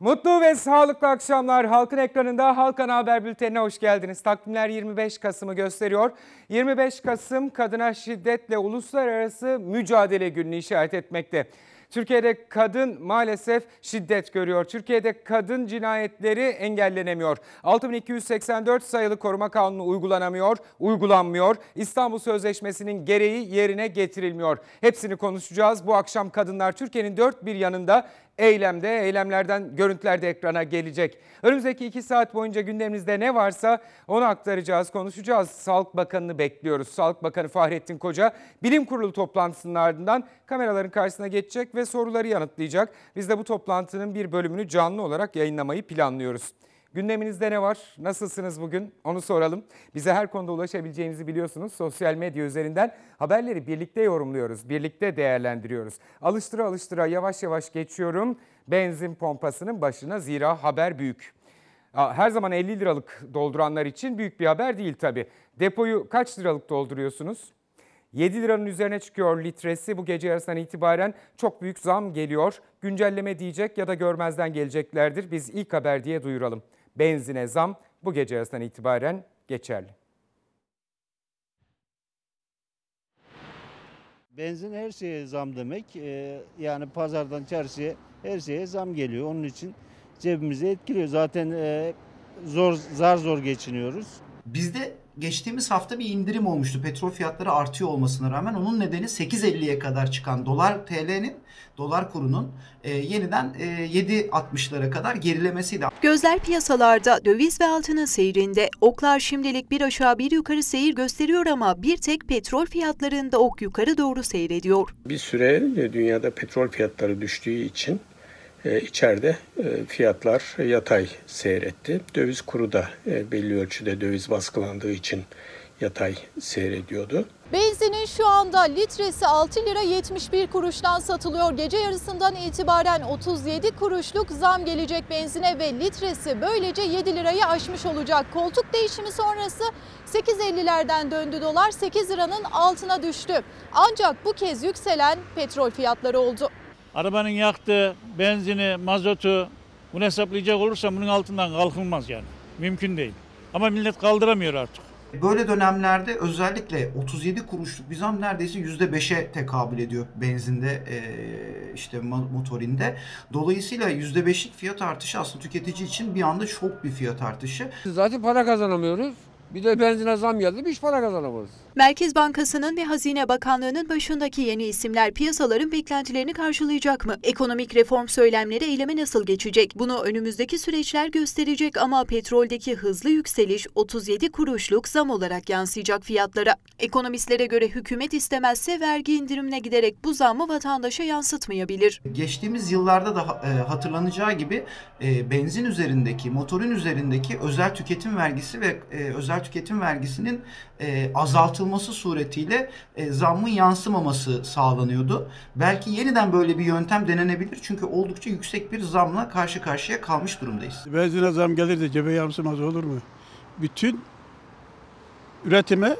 Mutlu ve sağlıklı akşamlar. Halkın ekranında Halk Ana Haber Bülteni'ne hoş geldiniz. Takvimler 25 Kasım'ı gösteriyor. 25 Kasım kadına şiddetle uluslararası mücadele gününü işaret etmekte. Türkiye'de kadın maalesef şiddet görüyor. Türkiye'de kadın cinayetleri engellenemiyor. 6284 sayılı koruma kanunu uygulanamıyor, uygulanmıyor. İstanbul Sözleşmesi'nin gereği yerine getirilmiyor. Hepsini konuşacağız. Bu akşam kadınlar Türkiye'nin dört bir yanında eylemde, eylemlerden görüntüler de ekrana gelecek. Önümüzdeki iki saat boyunca gündemimizde ne varsa onu aktaracağız, konuşacağız. Sağlık Bakanı'nı bekliyoruz. Sağlık Bakanı Fahrettin Koca bilim kurulu toplantısının ardından kameraların karşısına geçecek ve soruları yanıtlayacak. Biz de bu toplantının bir bölümünü canlı olarak yayınlamayı planlıyoruz. Gündeminizde ne var? Nasılsınız bugün? Onu soralım. Bize her konuda ulaşabileceğinizi biliyorsunuz. Sosyal medya üzerinden haberleri birlikte yorumluyoruz, birlikte değerlendiriyoruz. Alıştıra alıştıra yavaş yavaş geçiyorum benzin pompasının başına zira haber büyük. Her zaman 50 liralık dolduranlar için büyük bir haber değil tabii. Depoyu kaç liralık dolduruyorsunuz? 7 liranın üzerine çıkıyor litresi. Bu gece yarısından itibaren çok büyük zam geliyor. Güncelleme diyecek ya da görmezden geleceklerdir. Biz ilk haber diye duyuralım. Benzine zam bu gece yarısından itibaren geçerli. Benzin her şeye zam demek. E, yani pazardan çarşıya her şeye zam geliyor. Onun için cebimizi etkiliyor. Zaten e, zor zar zor geçiniyoruz. Bizde geçtiğimiz hafta bir indirim olmuştu. Petrol fiyatları artıyor olmasına rağmen onun nedeni 8.50'ye kadar çıkan dolar TL'nin dolar kurunun e, yeniden e, 7.60'lara kadar gerilemesiydi. Gözler piyasalarda döviz ve altının seyrinde. Oklar şimdilik bir aşağı bir yukarı seyir gösteriyor ama bir tek petrol fiyatlarında ok yukarı doğru seyrediyor. Bir süre e, dünyada petrol fiyatları düştüğü için e, içeride e, fiyatlar yatay seyretti. Döviz kuru da e, belli ölçüde döviz baskılandığı için yatay seyrediyordu. Benzinin şu anda litresi 6 lira 71 kuruştan satılıyor. Gece yarısından itibaren 37 kuruşluk zam gelecek benzine ve litresi böylece 7 lirayı aşmış olacak. Koltuk değişimi sonrası 8.50'lerden döndü dolar 8 liranın altına düştü. Ancak bu kez yükselen petrol fiyatları oldu. Arabanın yaktığı benzini, mazotu bunu hesaplayacak olursa bunun altından kalkılmaz yani. Mümkün değil. Ama millet kaldıramıyor artık. Böyle dönemlerde özellikle 37 kuruşluk bir zam neredeyse %5'e tekabül ediyor benzinde işte motorinde. Dolayısıyla %5'lik fiyat artışı aslında tüketici için bir anda çok bir fiyat artışı. Zaten para kazanamıyoruz. Bir de benzine zam geldi, hiç para kazanamıyoruz. Merkez Bankası'nın ve Hazine Bakanlığı'nın başındaki yeni isimler piyasaların beklentilerini karşılayacak mı? Ekonomik reform söylemleri eyleme nasıl geçecek? Bunu önümüzdeki süreçler gösterecek ama petroldeki hızlı yükseliş 37 kuruşluk zam olarak yansıyacak fiyatlara. Ekonomistlere göre hükümet istemezse vergi indirimine giderek bu zamı vatandaşa yansıtmayabilir. Geçtiğimiz yıllarda da e, hatırlanacağı gibi e, benzin üzerindeki, motorun üzerindeki özel tüketim vergisi ve e, özel tüketim vergisinin azaltılması azaltılması suretiyle e, zammın yansımaması sağlanıyordu. Belki yeniden böyle bir yöntem denenebilir çünkü oldukça yüksek bir zamla karşı karşıya kalmış durumdayız. Benzine zam gelir de cebe yansımaz olur mu? Bütün üretime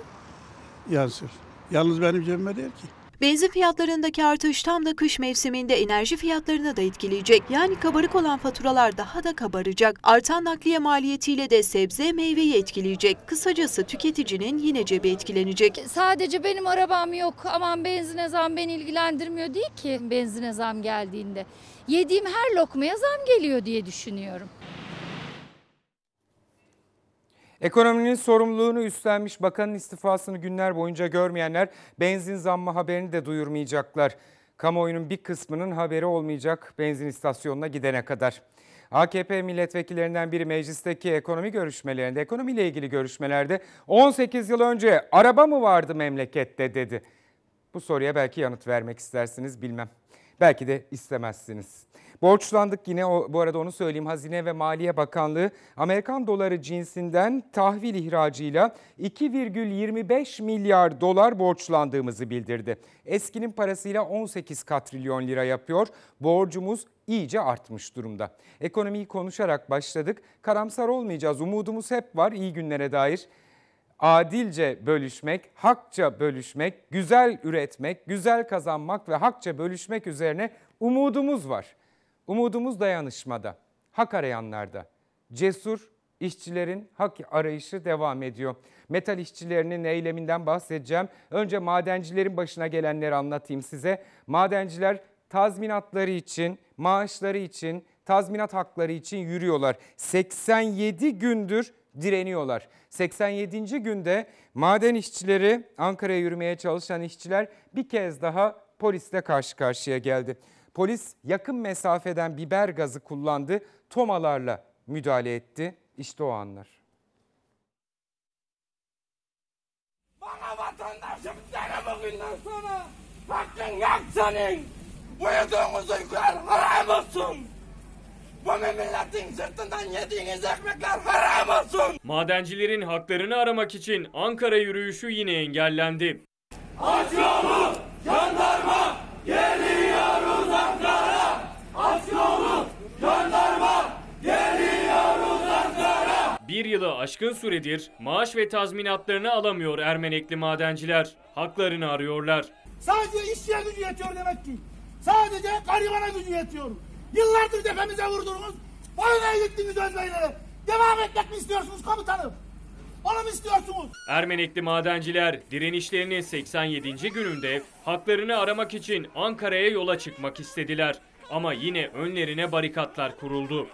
yansır. Yalnız benim cebime değil ki. Benzin fiyatlarındaki artış tam da kış mevsiminde enerji fiyatlarına da etkileyecek. Yani kabarık olan faturalar daha da kabaracak. Artan nakliye maliyetiyle de sebze meyveyi etkileyecek. Kısacası tüketicinin yine cebi etkilenecek. Sadece benim arabam yok aman benzine zam beni ilgilendirmiyor değil ki benzine zam geldiğinde. Yediğim her lokmaya zam geliyor diye düşünüyorum. Ekonominin sorumluluğunu üstlenmiş bakanın istifasını günler boyunca görmeyenler benzin zamma haberini de duyurmayacaklar. Kamuoyunun bir kısmının haberi olmayacak benzin istasyonuna gidene kadar. AKP milletvekillerinden biri meclisteki ekonomi görüşmelerinde, ekonomiyle ilgili görüşmelerde 18 yıl önce araba mı vardı memlekette dedi. Bu soruya belki yanıt vermek istersiniz bilmem. Belki de istemezsiniz. Borçlandık yine o, bu arada onu söyleyeyim. Hazine ve Maliye Bakanlığı Amerikan doları cinsinden tahvil ihracıyla 2,25 milyar dolar borçlandığımızı bildirdi. Eskinin parasıyla 18 katrilyon lira yapıyor. Borcumuz iyice artmış durumda. Ekonomiyi konuşarak başladık. Karamsar olmayacağız. Umudumuz hep var iyi günlere dair adilce bölüşmek, hakça bölüşmek, güzel üretmek, güzel kazanmak ve hakça bölüşmek üzerine umudumuz var. Umudumuz dayanışmada, hak arayanlarda. Cesur işçilerin hak arayışı devam ediyor. Metal işçilerinin eyleminden bahsedeceğim. Önce madencilerin başına gelenleri anlatayım size. Madenciler tazminatları için, maaşları için, tazminat hakları için yürüyorlar. 87 gündür direniyorlar. 87. günde maden işçileri, Ankara'ya yürümeye çalışan işçiler bir kez daha polisle karşı karşıya geldi. Polis yakın mesafeden biber gazı kullandı, tomalarla müdahale etti. İşte o anlar. Bana vatandaşım dene bugünden sonra hakkın yok senin. Uyuduğunuz uykular haram olsun. Bu milletin sırtından yediğiniz ekmekler haram olsun. Madencilerin haklarını aramak için Ankara yürüyüşü yine engellendi. Acı jandarma, yerli bir yılı aşkın süredir maaş ve tazminatlarını alamıyor Ermenekli madenciler. Haklarını arıyorlar. Sadece iş yer gücü yetiyor demek ki. Sadece garibana gücü yetiyor. Yıllardır tepemize vurdunuz. Oraya gittiniz özbeylere. Devam etmek mi istiyorsunuz komutanım? Onu mu istiyorsunuz? Ermenekli madenciler direnişlerinin 87. gününde haklarını aramak için Ankara'ya yola çıkmak istediler. Ama yine önlerine barikatlar kuruldu.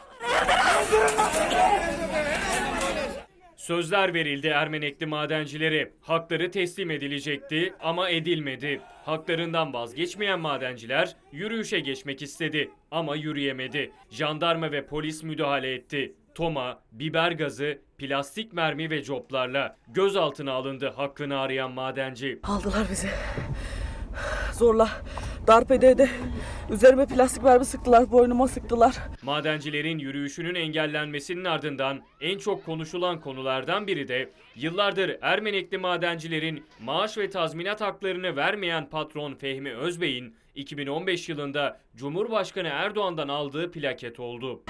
Sözler verildi Ermenekli madencilere. Hakları teslim edilecekti ama edilmedi. Haklarından vazgeçmeyen madenciler yürüyüşe geçmek istedi ama yürüyemedi. Jandarma ve polis müdahale etti. Toma, biber gazı, plastik mermi ve coplarla gözaltına alındı hakkını arayan madenci. Aldılar bizi. Zorla darp ede üzerime plastik mermi sıktılar, boynuma sıktılar. Madencilerin yürüyüşünün engellenmesinin ardından en çok konuşulan konulardan biri de yıllardır Ermenekli madencilerin maaş ve tazminat haklarını vermeyen patron Fehmi Özbey'in 2015 yılında Cumhurbaşkanı Erdoğan'dan aldığı plaket oldu.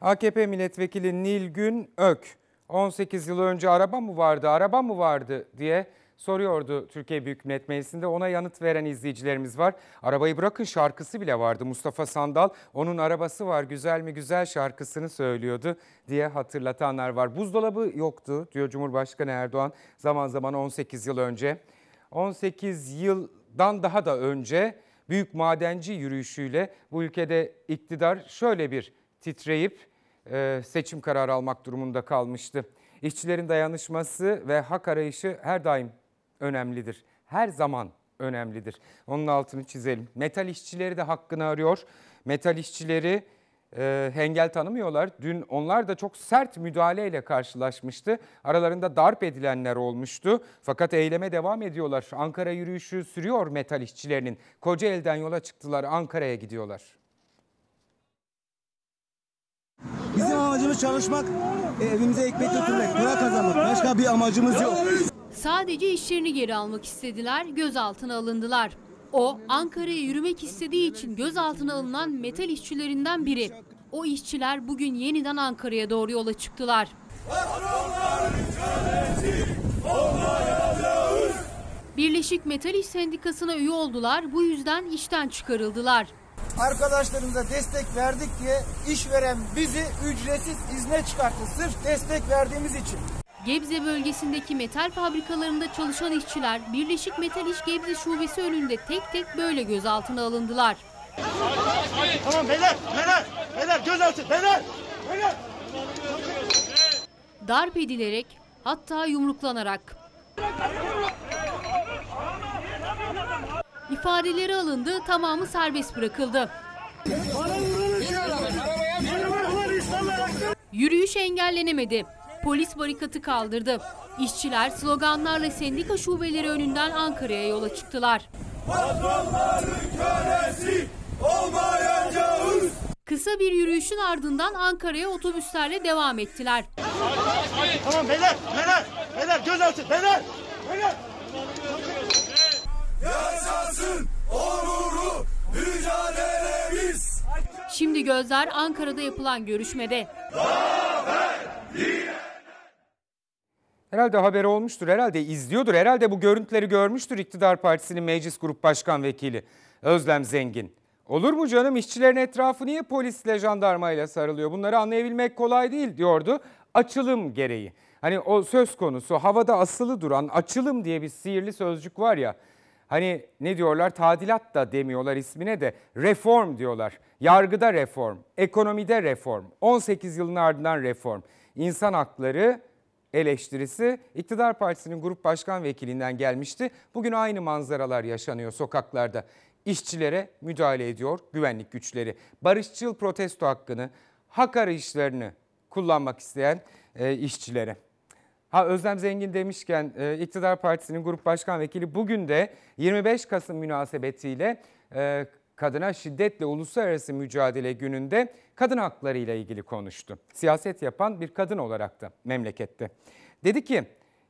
AKP milletvekili Nilgün Ök 18 yıl önce araba mı vardı, araba mı vardı diye soruyordu Türkiye Büyük Millet Meclisi'nde. Ona yanıt veren izleyicilerimiz var. Arabayı bırakın şarkısı bile vardı. Mustafa Sandal onun arabası var güzel mi güzel şarkısını söylüyordu diye hatırlatanlar var. Buzdolabı yoktu diyor Cumhurbaşkanı Erdoğan zaman zaman 18 yıl önce. 18 yıldan daha da önce büyük madenci yürüyüşüyle bu ülkede iktidar şöyle bir titreyip e, seçim kararı almak durumunda kalmıştı. İşçilerin dayanışması ve hak arayışı her daim önemlidir. Her zaman önemlidir. Onun altını çizelim. Metal işçileri de hakkını arıyor. Metal işçileri e, hengel tanımıyorlar. Dün onlar da çok sert müdahaleyle karşılaşmıştı. Aralarında darp edilenler olmuştu. Fakat eyleme devam ediyorlar. Ankara yürüyüşü sürüyor metal işçilerinin. Koca elden yola çıktılar Ankara'ya gidiyorlar. Bizim amacımız çalışmak, e, evimize ekmek götürmek, para kazanmak. Başka bir amacımız yok. Sadece işlerini geri almak istediler, gözaltına alındılar. O Ankara'ya yürümek istediği için gözaltına alınan metal işçilerinden biri. O işçiler bugün yeniden Ankara'ya doğru yola çıktılar. Birleşik Metal İş Sendikası'na üye oldular, bu yüzden işten çıkarıldılar arkadaşlarımıza destek verdik diye işveren bizi ücretsiz izne çıkarttı. Sırf destek verdiğimiz için. Gebze bölgesindeki metal fabrikalarında çalışan işçiler Birleşik Metal İş Gebze Şubesi önünde tek tek böyle gözaltına alındılar. Tamam beyler, beyler, beyler gözaltı, beyler, beyler. Darp edilerek hatta yumruklanarak ifadeleri alındı, tamamı serbest bırakıldı. Yürüyüş engellenemedi. Polis barikatı kaldırdı. İşçiler sloganlarla sendika şubeleri önünden Ankara'ya yola çıktılar. Kısa bir yürüyüşün ardından Ankara'ya otobüslerle devam ettiler. Tamam beyler, beyler, beyler gözaltı, beyler, beyler yaşasın onurlu mücadelemiz. Şimdi gözler Ankara'da yapılan görüşmede. Herhalde haberi olmuştur, herhalde izliyordur, herhalde bu görüntüleri görmüştür iktidar partisinin meclis grup başkan vekili Özlem Zengin. Olur mu canım işçilerin etrafı niye polisle jandarmayla sarılıyor? Bunları anlayabilmek kolay değil diyordu açılım gereği. Hani o söz konusu havada asılı duran açılım diye bir sihirli sözcük var ya Hani ne diyorlar? Tadilat da demiyorlar ismine de reform diyorlar. Yargıda reform, ekonomide reform, 18 yılın ardından reform. İnsan hakları eleştirisi iktidar partisinin grup başkan vekilinden gelmişti. Bugün aynı manzaralar yaşanıyor sokaklarda. İşçilere müdahale ediyor güvenlik güçleri. Barışçıl protesto hakkını, hak arayışlarını kullanmak isteyen e, işçilere. Ha Özlem Zengin demişken e, İktidar Partisi'nin Grup Başkan Vekili bugün de 25 Kasım münasebetiyle e, kadına şiddetle uluslararası mücadele gününde kadın hakları ile ilgili konuştu. Siyaset yapan bir kadın olarak da memlekette. Dedi ki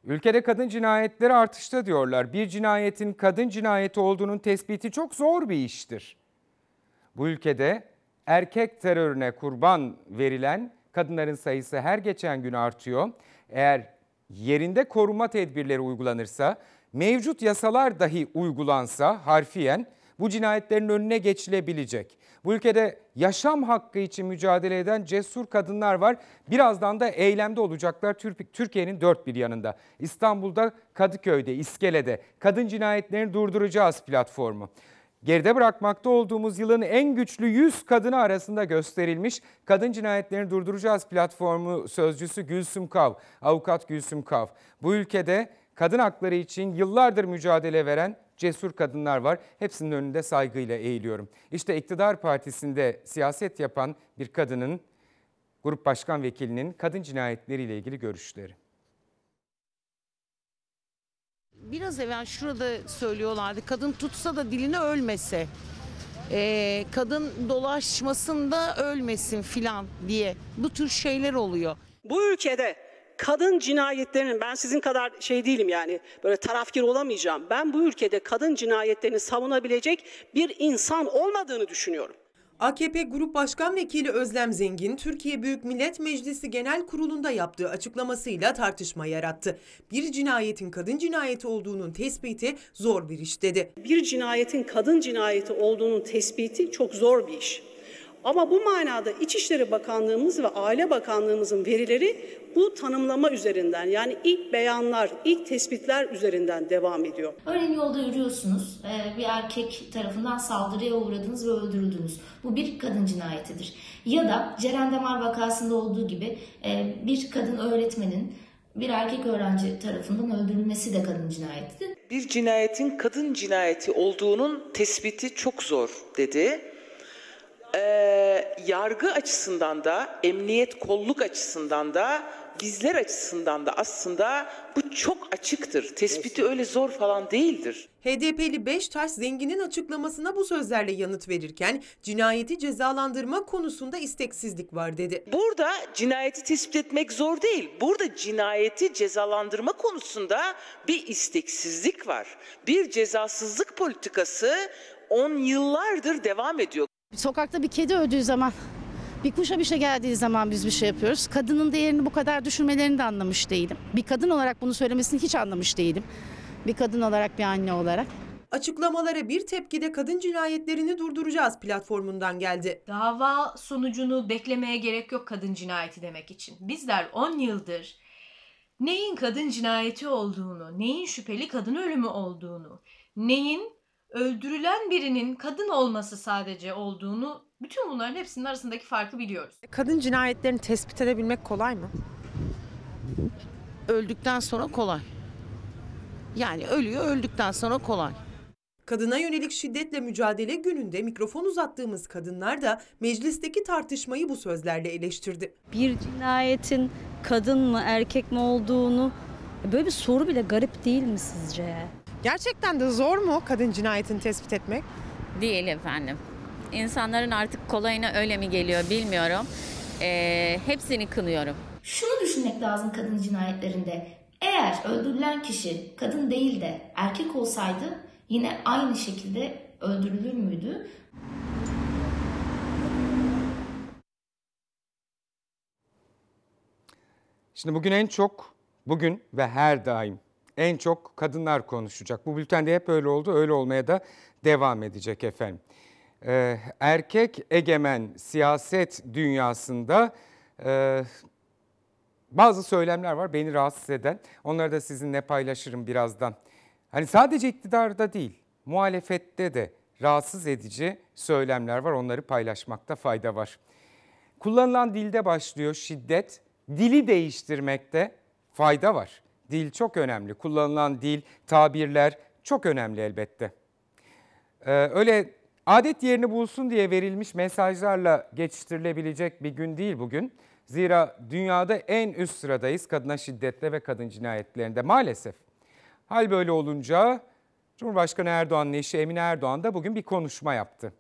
ülkede kadın cinayetleri artışta diyorlar. Bir cinayetin kadın cinayeti olduğunun tespiti çok zor bir iştir. Bu ülkede erkek terörüne kurban verilen kadınların sayısı her geçen gün artıyor. Eğer yerinde koruma tedbirleri uygulanırsa, mevcut yasalar dahi uygulansa harfiyen bu cinayetlerin önüne geçilebilecek. Bu ülkede yaşam hakkı için mücadele eden cesur kadınlar var. Birazdan da eylemde olacaklar Türkiye'nin dört bir yanında. İstanbul'da, Kadıköy'de, İskele'de kadın cinayetlerini durduracağız platformu. Geride bırakmakta olduğumuz yılın en güçlü 100 kadını arasında gösterilmiş Kadın Cinayetlerini Durduracağız platformu sözcüsü Gülsüm Kav, avukat Gülsüm Kav. Bu ülkede kadın hakları için yıllardır mücadele veren cesur kadınlar var. Hepsinin önünde saygıyla eğiliyorum. İşte iktidar partisinde siyaset yapan bir kadının, grup başkan vekilinin kadın cinayetleriyle ilgili görüşleri. Biraz evvel şurada söylüyorlardı kadın tutsa da dilini ölmese. Ee, kadın dolaşmasında ölmesin filan diye bu tür şeyler oluyor. Bu ülkede kadın cinayetlerinin ben sizin kadar şey değilim yani böyle tarafkir olamayacağım. Ben bu ülkede kadın cinayetlerini savunabilecek bir insan olmadığını düşünüyorum. AKP Grup Başkan Vekili Özlem Zengin, Türkiye Büyük Millet Meclisi Genel Kurulu'nda yaptığı açıklamasıyla tartışma yarattı. Bir cinayetin kadın cinayeti olduğunun tespiti zor bir iş dedi. Bir cinayetin kadın cinayeti olduğunun tespiti çok zor bir iş. Ama bu manada İçişleri Bakanlığımız ve Aile Bakanlığımızın verileri bu tanımlama üzerinden yani ilk beyanlar, ilk tespitler üzerinden devam ediyor. Örneğin yolda yürüyorsunuz, e, bir erkek tarafından saldırıya uğradınız ve öldürüldünüz. Bu bir kadın cinayetidir. Ya da Ceren Demar vakasında olduğu gibi e, bir kadın öğretmenin bir erkek öğrenci tarafından öldürülmesi de kadın cinayetidir. Bir cinayetin kadın cinayeti olduğunun tespiti çok zor dedi e, yargı açısından da, emniyet kolluk açısından da, bizler açısından da aslında bu çok açıktır. Tespiti öyle zor falan değildir. HDP'li Beştaş zenginin açıklamasına bu sözlerle yanıt verirken cinayeti cezalandırma konusunda isteksizlik var dedi. Burada cinayeti tespit etmek zor değil. Burada cinayeti cezalandırma konusunda bir isteksizlik var. Bir cezasızlık politikası 10 yıllardır devam ediyor. Sokakta bir kedi öldüğü zaman, bir kuşa bir şey geldiği zaman biz bir şey yapıyoruz. Kadının değerini bu kadar düşürmelerini de anlamış değilim. Bir kadın olarak bunu söylemesini hiç anlamış değilim. Bir kadın olarak, bir anne olarak. Açıklamalara bir tepkide kadın cinayetlerini durduracağız platformundan geldi. Dava sonucunu beklemeye gerek yok kadın cinayeti demek için. Bizler 10 yıldır neyin kadın cinayeti olduğunu, neyin şüpheli kadın ölümü olduğunu, neyin öldürülen birinin kadın olması sadece olduğunu bütün bunların hepsinin arasındaki farkı biliyoruz. Kadın cinayetlerini tespit edebilmek kolay mı? Öldükten sonra kolay. Yani ölüyor öldükten sonra kolay. Kadına yönelik şiddetle mücadele gününde mikrofon uzattığımız kadınlar da meclisteki tartışmayı bu sözlerle eleştirdi. Bir cinayetin kadın mı erkek mi olduğunu böyle bir soru bile garip değil mi sizce? Gerçekten de zor mu kadın cinayetini tespit etmek? Değil efendim. İnsanların artık kolayına öyle mi geliyor bilmiyorum. Ee, hepsini kınıyorum. Şunu düşünmek lazım kadın cinayetlerinde. Eğer öldürülen kişi kadın değil de erkek olsaydı yine aynı şekilde öldürülür müydü? Şimdi bugün en çok, bugün ve her daim en çok kadınlar konuşacak. Bu bültende hep öyle oldu, öyle olmaya da devam edecek efendim. Ee, erkek egemen siyaset dünyasında e, bazı söylemler var beni rahatsız eden. Onları da sizinle paylaşırım birazdan. Hani sadece iktidarda değil, muhalefette de rahatsız edici söylemler var. Onları paylaşmakta fayda var. Kullanılan dilde başlıyor şiddet. Dili değiştirmekte fayda var. Dil çok önemli. Kullanılan dil, tabirler çok önemli elbette. Ee, öyle adet yerini bulsun diye verilmiş mesajlarla geçiştirilebilecek bir gün değil bugün. Zira dünyada en üst sıradayız kadına şiddetle ve kadın cinayetlerinde maalesef. Hal böyle olunca Cumhurbaşkanı Erdoğan'ın eşi Emine Erdoğan da bugün bir konuşma yaptı.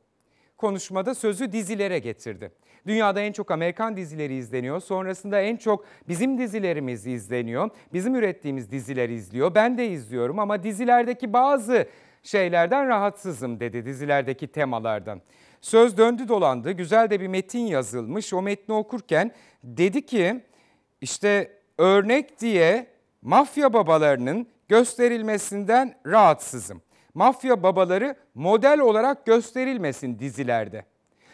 Konuşmada sözü dizilere getirdi. Dünyada en çok Amerikan dizileri izleniyor. Sonrasında en çok bizim dizilerimiz izleniyor. Bizim ürettiğimiz diziler izliyor. Ben de izliyorum ama dizilerdeki bazı şeylerden rahatsızım dedi dizilerdeki temalardan. Söz döndü dolandı. Güzel de bir metin yazılmış. O metni okurken dedi ki işte örnek diye mafya babalarının gösterilmesinden rahatsızım. Mafya babaları model olarak gösterilmesin dizilerde.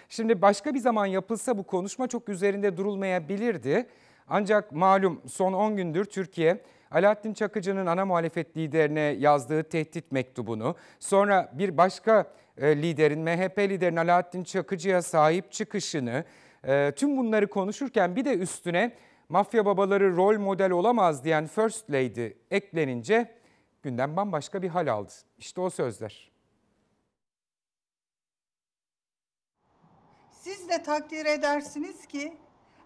Şimdi başka bir zaman yapılsa bu konuşma çok üzerinde durulmayabilirdi. Ancak malum son 10 gündür Türkiye Alaaddin Çakıcı'nın ana muhalefet liderine yazdığı tehdit mektubunu, sonra bir başka e, liderin, MHP liderinin Alaaddin Çakıcı'ya sahip çıkışını, e, tüm bunları konuşurken bir de üstüne mafya babaları rol model olamaz diyen First Lady eklenince gündem bambaşka bir hal aldı. İşte o sözler. Siz de takdir edersiniz ki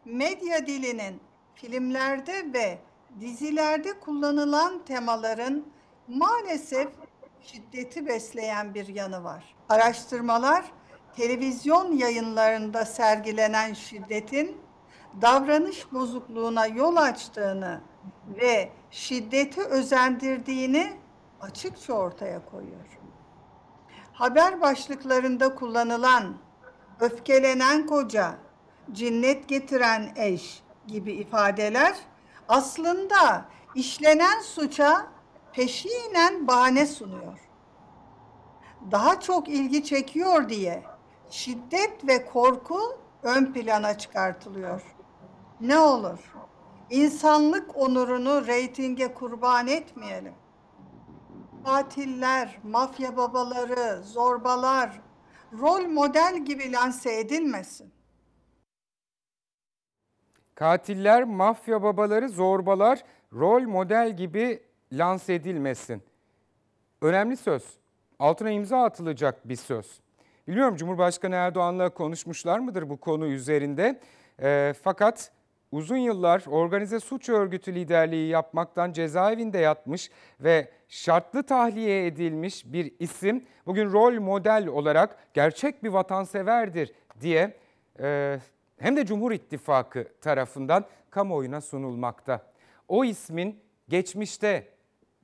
medya dilinin filmlerde ve dizilerde kullanılan temaların maalesef şiddeti besleyen bir yanı var. Araştırmalar televizyon yayınlarında sergilenen şiddetin davranış bozukluğuna yol açtığını ve şiddeti özendirdiğini açıkça ortaya koyuyor. Haber başlıklarında kullanılan öfkelenen koca, cinnet getiren eş gibi ifadeler aslında işlenen suça peşinen bahane sunuyor. Daha çok ilgi çekiyor diye şiddet ve korku ön plana çıkartılıyor. Ne olur insanlık onurunu reytinge kurban etmeyelim. Katiller, mafya babaları, zorbalar, rol model gibi lanse edilmesin. Katiller, mafya babaları, zorbalar rol model gibi lanse edilmesin. Önemli söz. Altına imza atılacak bir söz. Biliyorum Cumhurbaşkanı Erdoğan'la konuşmuşlar mıdır bu konu üzerinde? E, fakat uzun yıllar organize suç örgütü liderliği yapmaktan cezaevinde yatmış ve şartlı tahliye edilmiş bir isim bugün rol model olarak gerçek bir vatanseverdir diye e, hem de Cumhur İttifakı tarafından kamuoyuna sunulmakta. O ismin geçmişte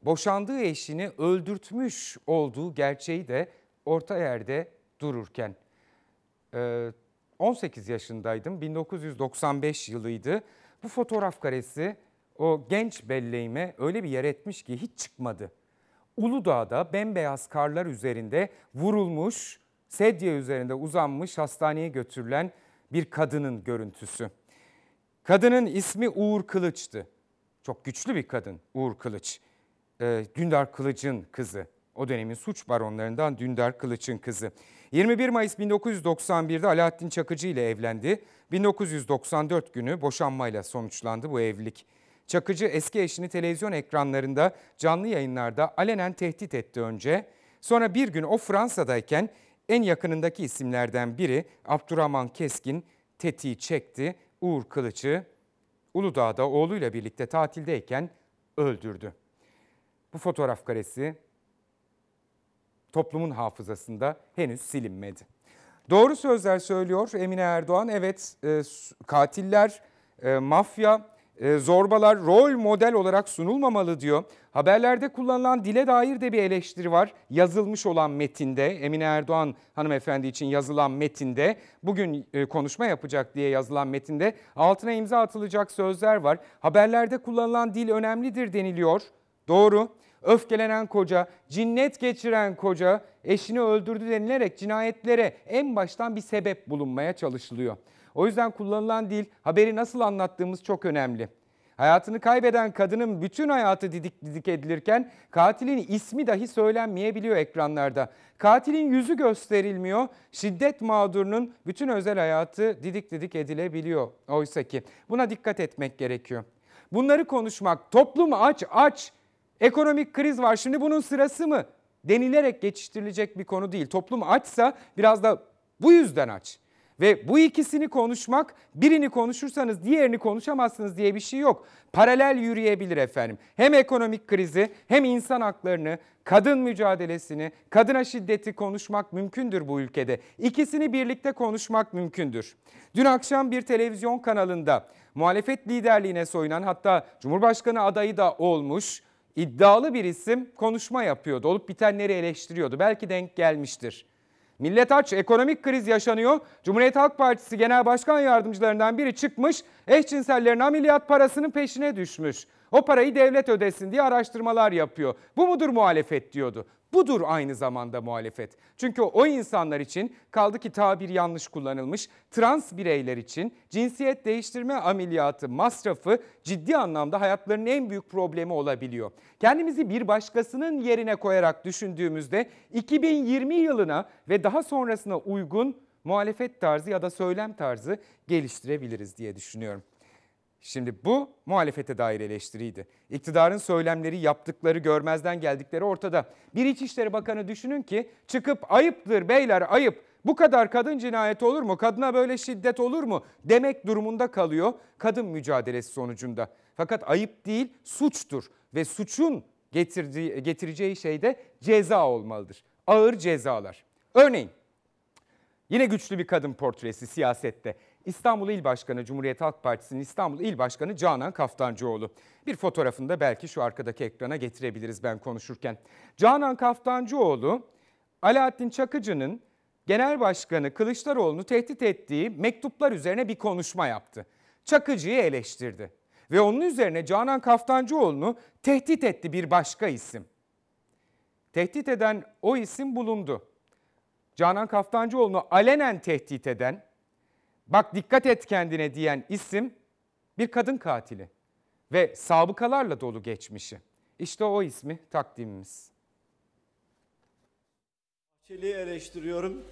boşandığı eşini öldürtmüş olduğu gerçeği de orta yerde dururken. E, 18 yaşındaydım. 1995 yılıydı. Bu fotoğraf karesi o genç belleğime öyle bir yer etmiş ki hiç çıkmadı. Uludağ'da bembeyaz karlar üzerinde vurulmuş, sedye üzerinde uzanmış hastaneye götürülen bir kadının görüntüsü. Kadının ismi Uğur Kılıç'tı. Çok güçlü bir kadın Uğur Kılıç. Ee, Dündar Kılıç'ın kızı. O dönemin suç baronlarından Dündar Kılıç'ın kızı. 21 Mayıs 1991'de Alaaddin Çakıcı ile evlendi. 1994 günü boşanmayla sonuçlandı bu evlilik. Çakıcı eski eşini televizyon ekranlarında canlı yayınlarda alenen tehdit etti önce. Sonra bir gün o Fransa'dayken en yakınındaki isimlerden biri Abdurrahman Keskin tetiği çekti. Uğur Kılıç'ı Uludağ'da oğluyla birlikte tatildeyken öldürdü. Bu fotoğraf karesi toplumun hafızasında henüz silinmedi. Doğru sözler söylüyor Emine Erdoğan. Evet e, katiller, e, mafya, e, zorbalar rol model olarak sunulmamalı diyor. Haberlerde kullanılan dile dair de bir eleştiri var. Yazılmış olan metinde Emine Erdoğan hanımefendi için yazılan metinde bugün e, konuşma yapacak diye yazılan metinde altına imza atılacak sözler var. Haberlerde kullanılan dil önemlidir deniliyor. Doğru. Öfkelenen koca, cinnet geçiren koca eşini öldürdü denilerek cinayetlere en baştan bir sebep bulunmaya çalışılıyor. O yüzden kullanılan dil haberi nasıl anlattığımız çok önemli. Hayatını kaybeden kadının bütün hayatı didik didik edilirken katilin ismi dahi söylenmeyebiliyor ekranlarda. Katilin yüzü gösterilmiyor. Şiddet mağdurunun bütün özel hayatı didik didik edilebiliyor. Oysa ki buna dikkat etmek gerekiyor. Bunları konuşmak, toplum aç aç, Ekonomik kriz var şimdi bunun sırası mı? Denilerek geçiştirilecek bir konu değil. Toplum açsa biraz da bu yüzden aç. Ve bu ikisini konuşmak birini konuşursanız diğerini konuşamazsınız diye bir şey yok. Paralel yürüyebilir efendim. Hem ekonomik krizi hem insan haklarını, kadın mücadelesini, kadına şiddeti konuşmak mümkündür bu ülkede. İkisini birlikte konuşmak mümkündür. Dün akşam bir televizyon kanalında muhalefet liderliğine soyunan hatta Cumhurbaşkanı adayı da olmuş iddialı bir isim konuşma yapıyordu. Olup bitenleri eleştiriyordu. Belki denk gelmiştir. Millet aç, ekonomik kriz yaşanıyor. Cumhuriyet Halk Partisi Genel Başkan Yardımcılarından biri çıkmış, eşcinsellerin ameliyat parasının peşine düşmüş. O parayı devlet ödesin diye araştırmalar yapıyor. Bu mudur muhalefet diyordu. Budur aynı zamanda muhalefet. Çünkü o insanlar için kaldı ki tabir yanlış kullanılmış trans bireyler için cinsiyet değiştirme ameliyatı masrafı ciddi anlamda hayatlarının en büyük problemi olabiliyor. Kendimizi bir başkasının yerine koyarak düşündüğümüzde 2020 yılına ve daha sonrasına uygun muhalefet tarzı ya da söylem tarzı geliştirebiliriz diye düşünüyorum. Şimdi bu muhalefete dair eleştiriydi. İktidarın söylemleri, yaptıkları, görmezden geldikleri ortada. Bir İçişleri Bakanı düşünün ki çıkıp ayıptır beyler ayıp bu kadar kadın cinayeti olur mu? Kadına böyle şiddet olur mu? Demek durumunda kalıyor kadın mücadelesi sonucunda. Fakat ayıp değil, suçtur ve suçun getirdiği, getireceği şey de ceza olmalıdır. Ağır cezalar. Örneğin yine güçlü bir kadın portresi siyasette. İstanbul İl Başkanı Cumhuriyet Halk Partisi'nin İstanbul İl Başkanı Canan Kaftancıoğlu. Bir fotoğrafını da belki şu arkadaki ekrana getirebiliriz ben konuşurken. Canan Kaftancıoğlu, Alaaddin Çakıcı'nın Genel Başkanı Kılıçdaroğlu'nu tehdit ettiği mektuplar üzerine bir konuşma yaptı. Çakıcı'yı eleştirdi ve onun üzerine Canan Kaftancıoğlu'nu tehdit etti bir başka isim. Tehdit eden o isim bulundu. Canan Kaftancıoğlu'nu alenen tehdit eden bak dikkat et kendine diyen isim bir kadın katili ve sabıkalarla dolu geçmişi. İşte o ismi takdimimiz. Bahçeli'yi eleştiriyorum.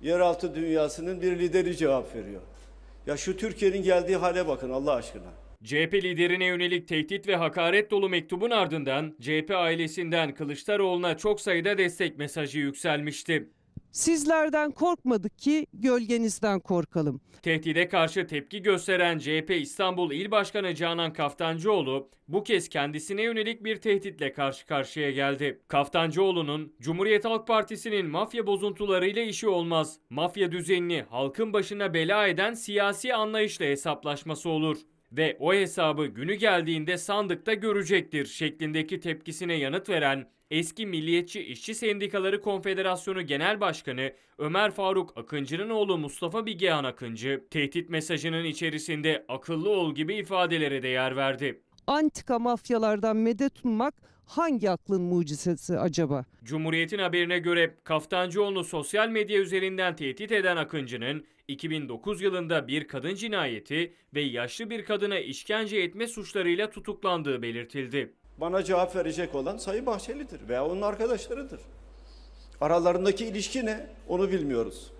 Yeraltı dünyasının bir lideri cevap veriyor. Ya şu Türkiye'nin geldiği hale bakın Allah aşkına. CHP liderine yönelik tehdit ve hakaret dolu mektubun ardından CHP ailesinden Kılıçdaroğlu'na çok sayıda destek mesajı yükselmişti. Sizlerden korkmadık ki gölgenizden korkalım. Tehdide karşı tepki gösteren CHP İstanbul İl Başkanı Canan Kaftancıoğlu bu kez kendisine yönelik bir tehditle karşı karşıya geldi. Kaftancıoğlu'nun Cumhuriyet Halk Partisi'nin mafya bozuntularıyla işi olmaz, mafya düzenini halkın başına bela eden siyasi anlayışla hesaplaşması olur ve o hesabı günü geldiğinde sandıkta görecektir şeklindeki tepkisine yanıt veren eski Milliyetçi İşçi Sendikaları Konfederasyonu Genel Başkanı Ömer Faruk Akıncı'nın oğlu Mustafa Bigehan Akıncı tehdit mesajının içerisinde akıllı ol gibi ifadelere de yer verdi. Antika mafyalardan medet ummak hangi aklın mucizesi acaba? Cumhuriyet'in haberine göre Kaftancıoğlu sosyal medya üzerinden tehdit eden Akıncı'nın 2009 yılında bir kadın cinayeti ve yaşlı bir kadına işkence etme suçlarıyla tutuklandığı belirtildi. Bana cevap verecek olan sayı Bahçeli'dir veya onun arkadaşlarıdır. Aralarındaki ilişki ne? Onu bilmiyoruz.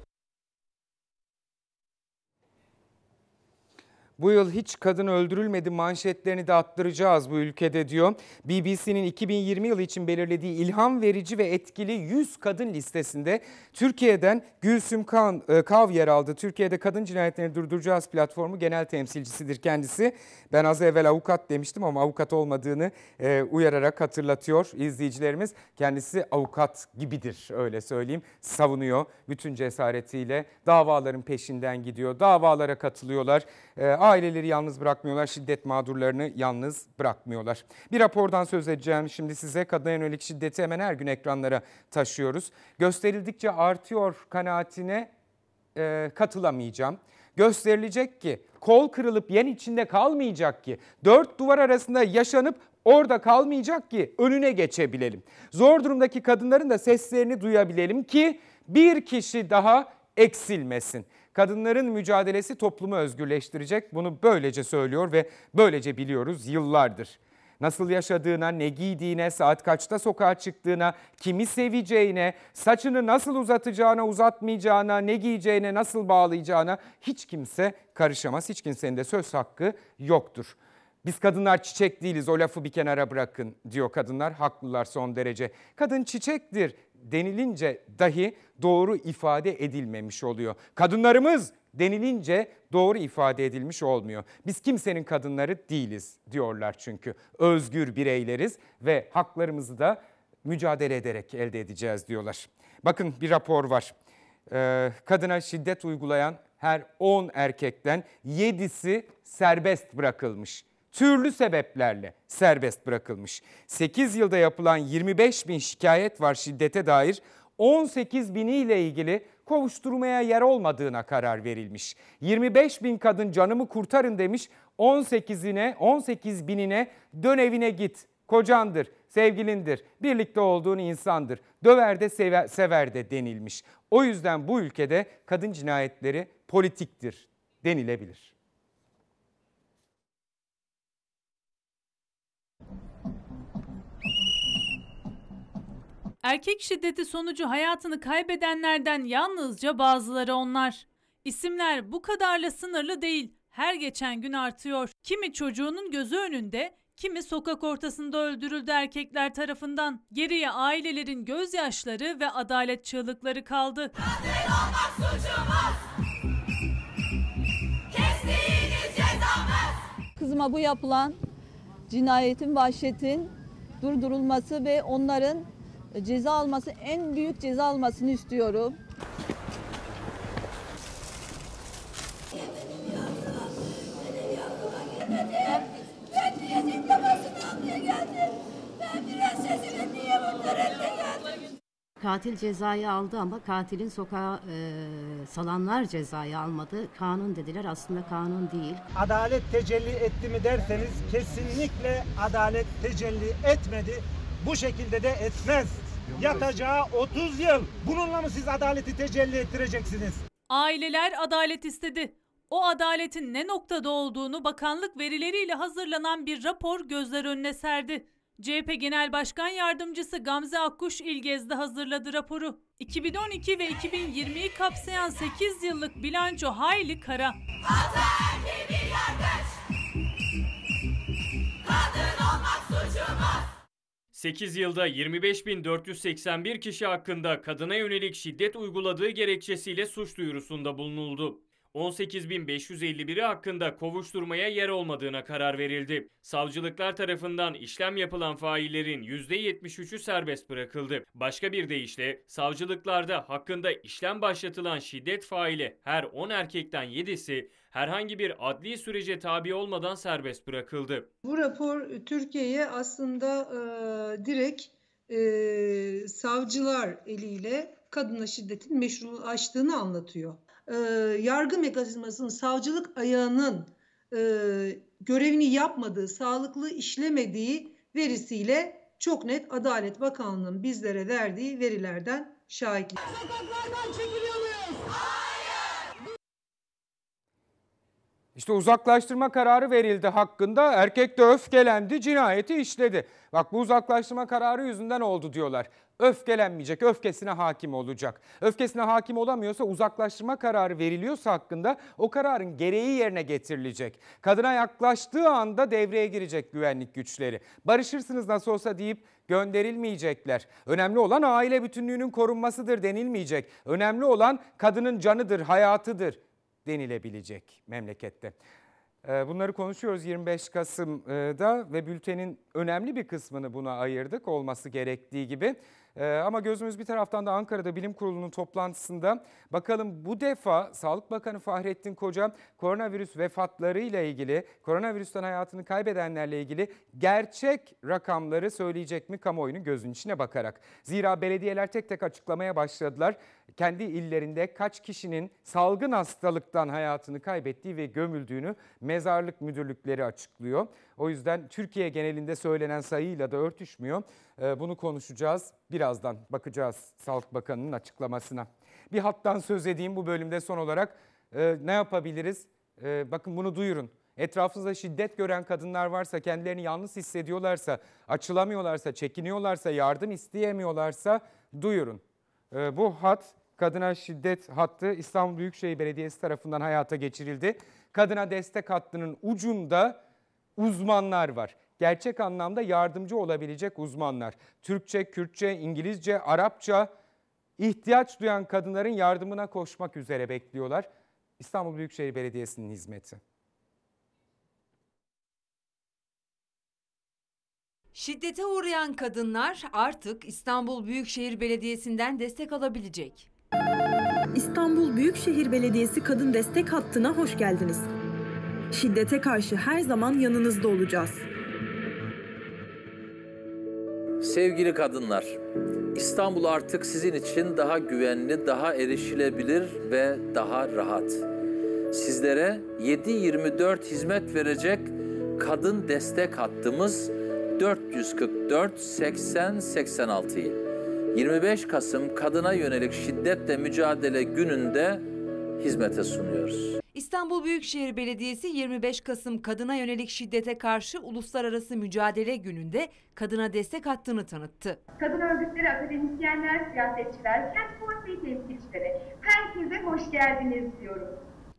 Bu yıl hiç kadın öldürülmedi manşetlerini de attıracağız bu ülkede diyor. BBC'nin 2020 yılı için belirlediği ilham verici ve etkili 100 kadın listesinde Türkiye'den Gülsüm Kan, e, Kav yer aldı. Türkiye'de kadın cinayetlerini durduracağız platformu genel temsilcisidir kendisi. Ben az evvel avukat demiştim ama avukat olmadığını e, uyararak hatırlatıyor izleyicilerimiz. Kendisi avukat gibidir öyle söyleyeyim. Savunuyor bütün cesaretiyle. Davaların peşinden gidiyor. Davalara katılıyorlar. E, aileleri yalnız bırakmıyorlar, şiddet mağdurlarını yalnız bırakmıyorlar. Bir rapordan söz edeceğim şimdi size. Kadına yönelik şiddeti hemen her gün ekranlara taşıyoruz. Gösterildikçe artıyor kanaatine e, katılamayacağım. Gösterilecek ki kol kırılıp yen içinde kalmayacak ki dört duvar arasında yaşanıp orada kalmayacak ki önüne geçebilelim. Zor durumdaki kadınların da seslerini duyabilelim ki bir kişi daha eksilmesin. Kadınların mücadelesi toplumu özgürleştirecek. Bunu böylece söylüyor ve böylece biliyoruz yıllardır. Nasıl yaşadığına, ne giydiğine, saat kaçta sokağa çıktığına, kimi seveceğine, saçını nasıl uzatacağına, uzatmayacağına, ne giyeceğine, nasıl bağlayacağına hiç kimse karışamaz. Hiç kimsenin de söz hakkı yoktur. Biz kadınlar çiçek değiliz o lafı bir kenara bırakın diyor kadınlar. Haklılar son derece. Kadın çiçektir denilince dahi doğru ifade edilmemiş oluyor. Kadınlarımız denilince doğru ifade edilmiş olmuyor. Biz kimsenin kadınları değiliz diyorlar çünkü. Özgür bireyleriz ve haklarımızı da mücadele ederek elde edeceğiz diyorlar. Bakın bir rapor var. Ee, kadına şiddet uygulayan her 10 erkekten 7'si serbest bırakılmış türlü sebeplerle serbest bırakılmış. 8 yılda yapılan 25 bin şikayet var şiddete dair 18 bini ile ilgili kovuşturmaya yer olmadığına karar verilmiş. 25 bin kadın canımı kurtarın demiş 18'ine 18 binine dön evine git kocandır, sevgilindir, birlikte olduğun insandır, döver de sever, sever de denilmiş. O yüzden bu ülkede kadın cinayetleri politiktir denilebilir. Erkek şiddeti sonucu hayatını kaybedenlerden yalnızca bazıları onlar. İsimler bu kadarla sınırlı değil. Her geçen gün artıyor. Kimi çocuğunun gözü önünde, kimi sokak ortasında öldürüldü erkekler tarafından. Geriye ailelerin gözyaşları ve adalet çığlıkları kaldı. Katil olmak suçumuz. Kestiğiniz cezamız. Kızıma bu yapılan cinayetin, vahşetin durdurulması ve onların e, ceza alması, en büyük ceza almasını istiyorum. Katil cezayı aldı ama katilin sokağa e, salanlar cezayı almadı. Kanun dediler aslında kanun değil. Adalet tecelli etti mi derseniz kesinlikle adalet tecelli etmedi. Bu şekilde de etmez yatacağı 30 yıl. Bununla mı siz adaleti tecelli ettireceksiniz? Aileler adalet istedi. O adaletin ne noktada olduğunu bakanlık verileriyle hazırlanan bir rapor gözler önüne serdi. CHP Genel Başkan Yardımcısı Gamze Akkuş İlgez'de hazırladı raporu. 2012 ve 2020'yi kapsayan 8 yıllık bilanço hayli kara. Atar 8 yılda 25.481 kişi hakkında kadına yönelik şiddet uyguladığı gerekçesiyle suç duyurusunda bulunuldu. 18.551'i hakkında kovuşturmaya yer olmadığına karar verildi. Savcılıklar tarafından işlem yapılan faillerin %73'ü serbest bırakıldı. Başka bir deyişle savcılıklarda hakkında işlem başlatılan şiddet faili her 10 erkekten 7'si herhangi bir adli sürece tabi olmadan serbest bırakıldı. Bu rapor e, Türkiye'ye aslında e, direkt e, savcılar eliyle kadına şiddetin meşrulaştığını anlatıyor. E, yargı mekanizmasının savcılık ayağının e, görevini yapmadığı, sağlıklı işlemediği verisiyle çok net Adalet Bakanlığı'nın bizlere verdiği verilerden şahitlik. Sokaklardan çekiliyor. İşte uzaklaştırma kararı verildi hakkında. Erkek de öfkelendi, cinayeti işledi. Bak bu uzaklaştırma kararı yüzünden oldu diyorlar. Öfkelenmeyecek, öfkesine hakim olacak. Öfkesine hakim olamıyorsa uzaklaştırma kararı veriliyorsa hakkında o kararın gereği yerine getirilecek. Kadına yaklaştığı anda devreye girecek güvenlik güçleri. Barışırsınız nasıl olsa deyip gönderilmeyecekler. Önemli olan aile bütünlüğünün korunmasıdır denilmeyecek. Önemli olan kadının canıdır, hayatıdır denilebilecek memlekette. Ee, bunları konuşuyoruz 25 Kasım'da ve bültenin önemli bir kısmını buna ayırdık olması gerektiği gibi. Ee, ama gözümüz bir taraftan da Ankara'da bilim kurulunun toplantısında bakalım bu defa Sağlık Bakanı Fahrettin Koca koronavirüs vefatlarıyla ilgili, koronavirüsten hayatını kaybedenlerle ilgili gerçek rakamları söyleyecek mi kamuoyunun gözünün içine bakarak. Zira belediyeler tek tek açıklamaya başladılar kendi illerinde kaç kişinin salgın hastalıktan hayatını kaybettiği ve gömüldüğünü mezarlık müdürlükleri açıklıyor. O yüzden Türkiye genelinde söylenen sayıyla da örtüşmüyor. Ee, bunu konuşacağız. Birazdan bakacağız Sağlık Bakanı'nın açıklamasına. Bir hattan söz edeyim bu bölümde son olarak. Ee, ne yapabiliriz? Ee, bakın bunu duyurun. Etrafınızda şiddet gören kadınlar varsa, kendilerini yalnız hissediyorlarsa, açılamıyorlarsa, çekiniyorlarsa, yardım isteyemiyorlarsa duyurun. Bu hat kadına şiddet hattı İstanbul Büyükşehir Belediyesi tarafından hayata geçirildi. Kadına destek hattının ucunda uzmanlar var. Gerçek anlamda yardımcı olabilecek uzmanlar. Türkçe, Kürtçe, İngilizce, Arapça ihtiyaç duyan kadınların yardımına koşmak üzere bekliyorlar. İstanbul Büyükşehir Belediyesi'nin hizmeti. Şiddete uğrayan kadınlar artık İstanbul Büyükşehir Belediyesi'nden destek alabilecek. İstanbul Büyükşehir Belediyesi Kadın Destek Hattı'na hoş geldiniz. Şiddete karşı her zaman yanınızda olacağız. Sevgili kadınlar, İstanbul artık sizin için daha güvenli, daha erişilebilir ve daha rahat. Sizlere 7-24 hizmet verecek kadın destek hattımız 444 80 86'yı. 25 Kasım Kadına Yönelik Şiddetle Mücadele Günü'nde hizmete sunuyoruz. İstanbul Büyükşehir Belediyesi 25 Kasım Kadına Yönelik Şiddete Karşı Uluslararası Mücadele Günü'nde kadına destek hattını tanıttı. Kadın örgütleri, akademisyenler, siyasetçiler, kent konseyi temsilcileri herkese hoş geldiniz diyoruz.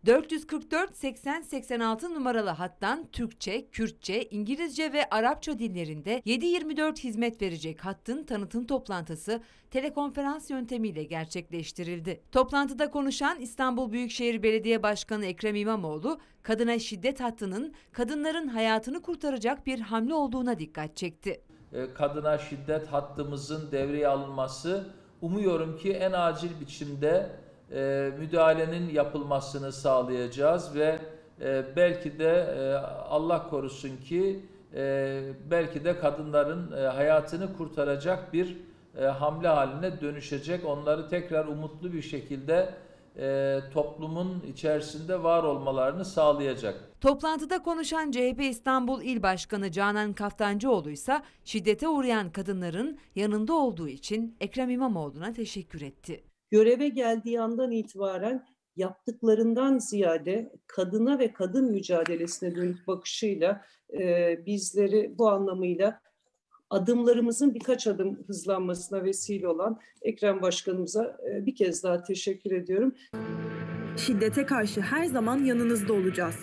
444 80 86 numaralı hattan Türkçe, Kürtçe, İngilizce ve Arapça dillerinde 7-24 hizmet verecek hattın tanıtım toplantısı telekonferans yöntemiyle gerçekleştirildi. Toplantıda konuşan İstanbul Büyükşehir Belediye Başkanı Ekrem İmamoğlu, kadına şiddet hattının kadınların hayatını kurtaracak bir hamle olduğuna dikkat çekti. Ee, kadına şiddet hattımızın devreye alınması umuyorum ki en acil biçimde e, müdahalenin yapılmasını sağlayacağız ve e, belki de e, Allah korusun ki e, belki de kadınların e, hayatını kurtaracak bir e, hamle haline dönüşecek. Onları tekrar umutlu bir şekilde e, toplumun içerisinde var olmalarını sağlayacak. Toplantıda konuşan CHP İstanbul İl Başkanı Canan Kaftancıoğlu ise şiddete uğrayan kadınların yanında olduğu için Ekrem İmamoğlu'na teşekkür etti göreve geldiği andan itibaren yaptıklarından ziyade kadına ve kadın mücadelesine dönük bakışıyla e, bizleri bu anlamıyla adımlarımızın birkaç adım hızlanmasına vesile olan Ekrem Başkanımıza e, bir kez daha teşekkür ediyorum. Şiddete karşı her zaman yanınızda olacağız.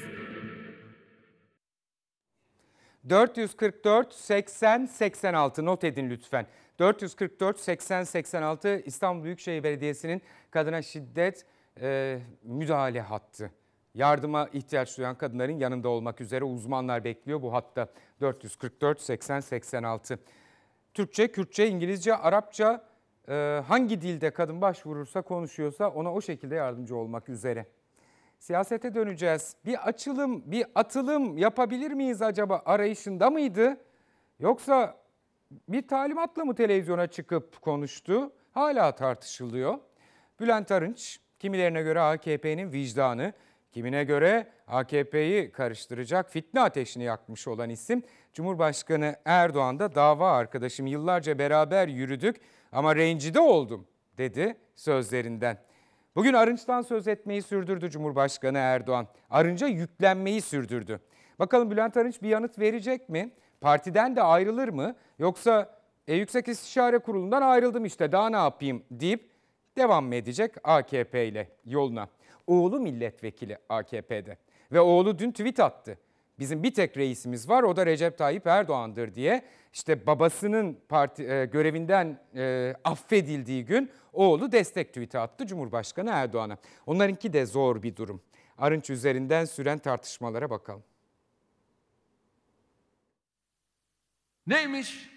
444 80 86 not edin lütfen. 444 80 86 İstanbul Büyükşehir Belediyesi'nin kadına şiddet e, müdahale hattı. Yardıma ihtiyaç duyan kadınların yanında olmak üzere uzmanlar bekliyor bu hatta 444 80 86. Türkçe, Kürtçe, İngilizce, Arapça e, hangi dilde kadın başvurursa konuşuyorsa ona o şekilde yardımcı olmak üzere. Siyasete döneceğiz. Bir açılım, bir atılım yapabilir miyiz acaba arayışında mıydı? Yoksa bir talimatla mı televizyona çıkıp konuştu? Hala tartışılıyor. Bülent Arınç, kimilerine göre AKP'nin vicdanı, kimine göre AKP'yi karıştıracak fitne ateşini yakmış olan isim. Cumhurbaşkanı Erdoğan da dava arkadaşım yıllarca beraber yürüdük ama rencide oldum dedi sözlerinden. Bugün Arınç'tan söz etmeyi sürdürdü Cumhurbaşkanı Erdoğan. Arınç'a yüklenmeyi sürdürdü. Bakalım Bülent Arınç bir yanıt verecek mi? partiden de ayrılır mı? Yoksa e, Yüksek İstişare Kurulu'ndan ayrıldım işte daha ne yapayım deyip devam mı edecek AKP ile yoluna? Oğlu milletvekili AKP'de ve oğlu dün tweet attı. Bizim bir tek reisimiz var o da Recep Tayyip Erdoğan'dır diye. işte babasının parti, e, görevinden e, affedildiği gün oğlu destek tweet'i attı Cumhurbaşkanı Erdoğan'a. Onlarınki de zor bir durum. Arınç üzerinden süren tartışmalara bakalım. Neymiş?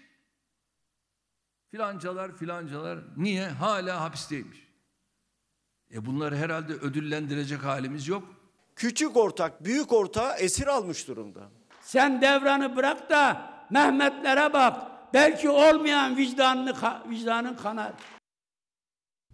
Filancalar filancalar niye hala hapisteymiş? E bunları herhalde ödüllendirecek halimiz yok. Küçük ortak, büyük ortağı esir almış durumda. Sen devranı bırak da Mehmetlere bak. Belki olmayan vicdanını vicdanın kanar.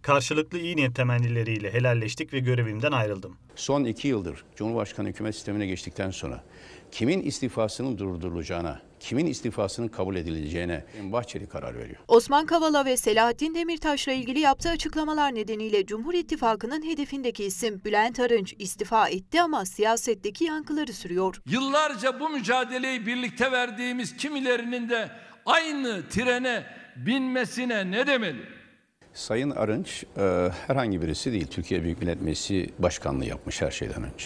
Karşılıklı iyi niyet temennileriyle helalleştik ve görevimden ayrıldım. Son iki yıldır Cumhurbaşkanı hükümet sistemine geçtikten sonra kimin istifasının durdurulacağına, kimin istifasının kabul edileceğine Bahçeli karar veriyor. Osman Kavala ve Selahattin Demirtaş'la ilgili yaptığı açıklamalar nedeniyle Cumhur İttifakı'nın hedefindeki isim Bülent Arınç istifa etti ama siyasetteki yankıları sürüyor. Yıllarca bu mücadeleyi birlikte verdiğimiz kimilerinin de aynı trene binmesine ne demeli? Sayın Arınç e, herhangi birisi değil. Türkiye Büyük Millet Meclisi Başkanlığı yapmış her şeyden önce.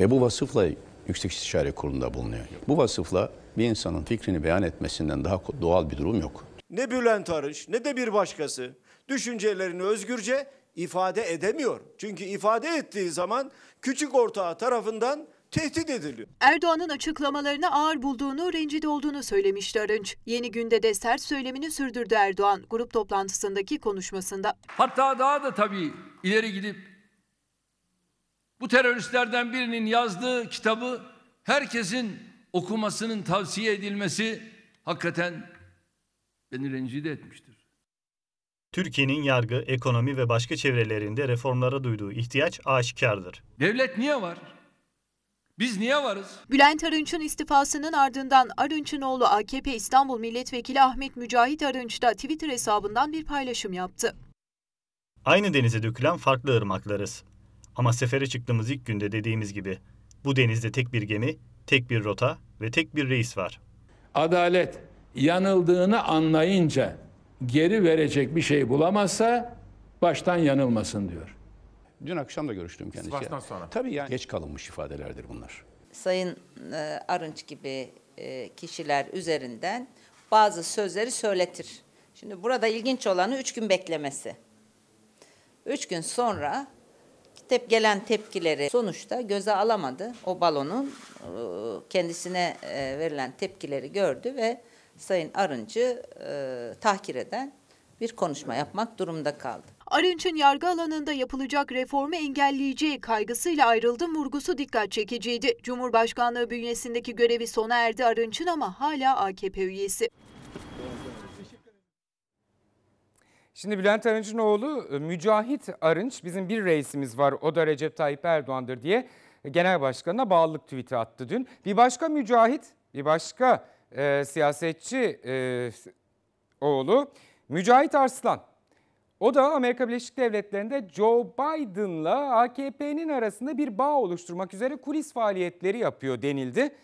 Ve bu vasıfla Yüksek İstişare Kurulu'nda bulunuyor. Bu vasıfla bir insanın fikrini beyan etmesinden daha doğal bir durum yok. Ne Bülent Arınç ne de bir başkası düşüncelerini özgürce ifade edemiyor. Çünkü ifade ettiği zaman küçük ortağı tarafından tehdit ediliyor. Erdoğan'ın açıklamalarını ağır bulduğunu, rencide olduğunu söylemişti Arınç. Yeni günde de sert söylemini sürdürdü Erdoğan grup toplantısındaki konuşmasında. Hatta daha da tabii ileri gidip bu teröristlerden birinin yazdığı kitabı herkesin okumasının tavsiye edilmesi hakikaten beni rencide etmiştir. Türkiye'nin yargı, ekonomi ve başka çevrelerinde reformlara duyduğu ihtiyaç aşikardır. Devlet niye var? Biz niye varız? Bülent Arınç'ın istifasının ardından Arınç'ın oğlu AKP İstanbul Milletvekili Ahmet Mücahit Arınç da Twitter hesabından bir paylaşım yaptı. Aynı denize dökülen farklı ırmaklarız. Ama sefere çıktığımız ilk günde dediğimiz gibi bu denizde tek bir gemi tek bir rota ve tek bir reis var. Adalet yanıldığını anlayınca geri verecek bir şey bulamazsa baştan yanılmasın diyor. Dün akşam da görüştüm kendisiyle. Sivas'tan sonra. Tabii yani geç kalınmış ifadelerdir bunlar. Sayın e, Arınç gibi e, kişiler üzerinden bazı sözleri söyletir. Şimdi burada ilginç olanı üç gün beklemesi. Üç gün sonra tep gelen tepkileri sonuçta göze alamadı o balonun kendisine e, verilen tepkileri gördü ve Sayın Arıncı e, tahkir eden bir konuşma yapmak durumda kaldı. Arınç'ın yargı alanında yapılacak reformu engelleyeceği kaygısıyla ayrıldım vurgusu dikkat çekiciydi. Cumhurbaşkanlığı bünyesindeki görevi sona erdi Arınç'ın ama hala AKP üyesi. Şimdi Bülent Arınç'ın oğlu e, Mücahit Arınç bizim bir reisimiz var o da Recep Tayyip Erdoğan'dır diye Genel Başkanı'na bağlılık tweet'i attı dün. Bir başka mücahit, bir başka e, siyasetçi e, oğlu Mücahit Arslan. O da Amerika Birleşik Devletleri'nde Joe Biden'la AKP'nin arasında bir bağ oluşturmak üzere kulis faaliyetleri yapıyor denildi.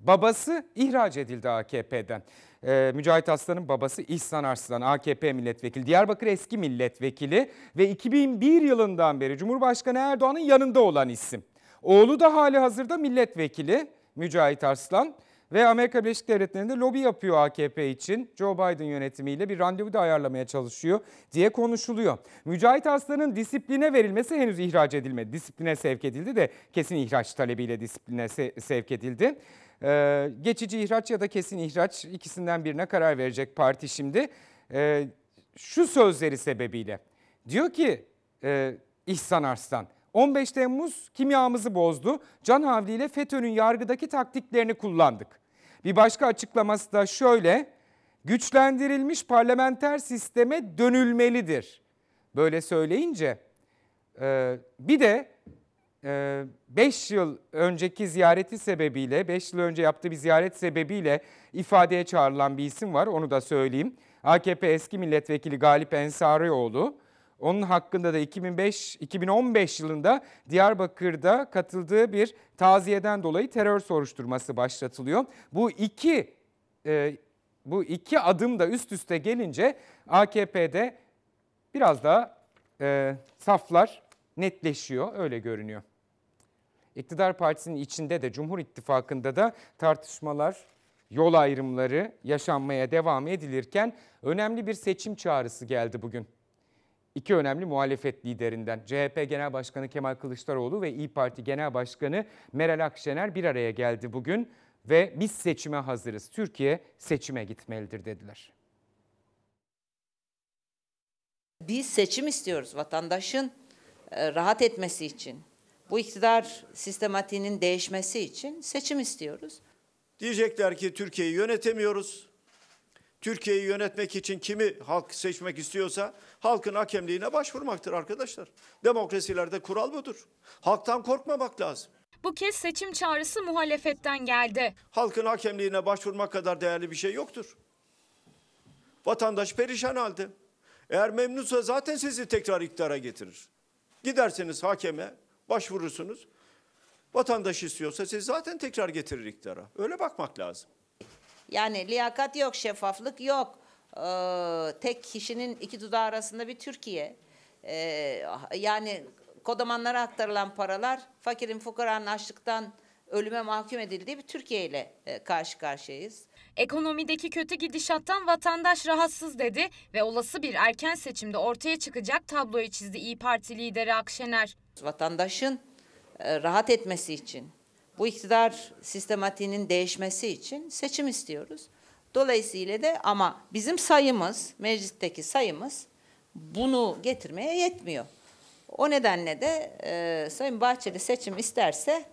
Babası ihraç edildi AKP'den. Ee, Mücahit Aslan'ın babası İhsan Arslan, AKP milletvekili, Diyarbakır eski milletvekili ve 2001 yılından beri Cumhurbaşkanı Erdoğan'ın yanında olan isim. Oğlu da hali hazırda milletvekili Mücahit Arslan ve Amerika Birleşik Devletleri'nde lobi yapıyor AKP için. Joe Biden yönetimiyle bir randevu da ayarlamaya çalışıyor diye konuşuluyor. Mücahit Arslan'ın disipline verilmesi henüz ihraç edilmedi. Disipline sevk edildi de kesin ihraç talebiyle disipline sevk edildi. Ee, geçici ihraç ya da kesin ihraç ikisinden birine karar verecek parti şimdi. Ee, şu sözleri sebebiyle diyor ki e, İhsan Arslan 15 Temmuz kimyamızı bozdu. Can Havli ile FETÖ'nün yargıdaki taktiklerini kullandık. Bir başka açıklaması da şöyle. Güçlendirilmiş parlamenter sisteme dönülmelidir. Böyle söyleyince e, bir de 5 e, yıl önceki ziyareti sebebiyle, 5 yıl önce yaptığı bir ziyaret sebebiyle ifadeye çağrılan bir isim var. Onu da söyleyeyim. AKP eski milletvekili Galip Ensarioğlu onun hakkında da 2005 2015 yılında Diyarbakır'da katıldığı bir taziyeden dolayı terör soruşturması başlatılıyor. Bu iki e, bu iki adım da üst üste gelince AKP'de biraz daha e, saflar netleşiyor öyle görünüyor. İktidar partisinin içinde de Cumhur İttifakı'nda da tartışmalar, yol ayrımları yaşanmaya devam edilirken önemli bir seçim çağrısı geldi bugün iki önemli muhalefet liderinden CHP Genel Başkanı Kemal Kılıçdaroğlu ve İyi Parti Genel Başkanı Meral Akşener bir araya geldi bugün ve biz seçime hazırız. Türkiye seçime gitmelidir dediler. Biz seçim istiyoruz vatandaşın e, rahat etmesi için. Bu iktidar sistematiğinin değişmesi için seçim istiyoruz. Diyecekler ki Türkiye'yi yönetemiyoruz. Türkiye'yi yönetmek için kimi halk seçmek istiyorsa halkın hakemliğine başvurmaktır arkadaşlar. Demokrasilerde kural budur. Halktan korkmamak lazım. Bu kez seçim çağrısı muhalefetten geldi. Halkın hakemliğine başvurmak kadar değerli bir şey yoktur. Vatandaş perişan halde. Eğer memnunsa zaten sizi tekrar iktidara getirir. Gidersiniz hakeme, başvurursunuz. Vatandaş istiyorsa sizi zaten tekrar getirir iktidara. Öyle bakmak lazım. Yani liyakat yok, şeffaflık yok. Ee, tek kişinin iki dudağı arasında bir Türkiye. Ee, yani kodamanlara aktarılan paralar fakirin fukaranın açlıktan ölüme mahkum edildiği bir Türkiye ile e, karşı karşıyayız. Ekonomideki kötü gidişattan vatandaş rahatsız dedi ve olası bir erken seçimde ortaya çıkacak tabloyu çizdi İyi Parti lideri Akşener. Vatandaşın e, rahat etmesi için bu iktidar sistematiğinin değişmesi için seçim istiyoruz. Dolayısıyla da ama bizim sayımız, meclisteki sayımız bunu getirmeye yetmiyor. O nedenle de e, Sayın Bahçeli seçim isterse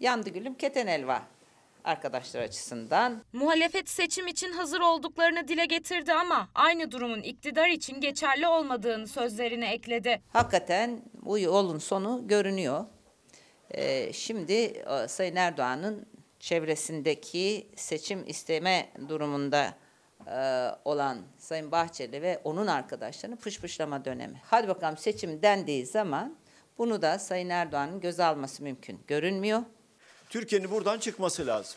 yandı gülüm keten elva arkadaşlar açısından. Muhalefet seçim için hazır olduklarını dile getirdi ama aynı durumun iktidar için geçerli olmadığını sözlerine ekledi. Hakikaten bu yolun sonu görünüyor. Ee, şimdi e, Sayın Erdoğan'ın çevresindeki seçim isteme durumunda e, olan Sayın Bahçeli ve onun arkadaşlarının fışfışlama dönemi. Hadi bakalım seçim dendiği zaman bunu da Sayın Erdoğan'ın göz alması mümkün görünmüyor. Türkiye'nin buradan çıkması lazım.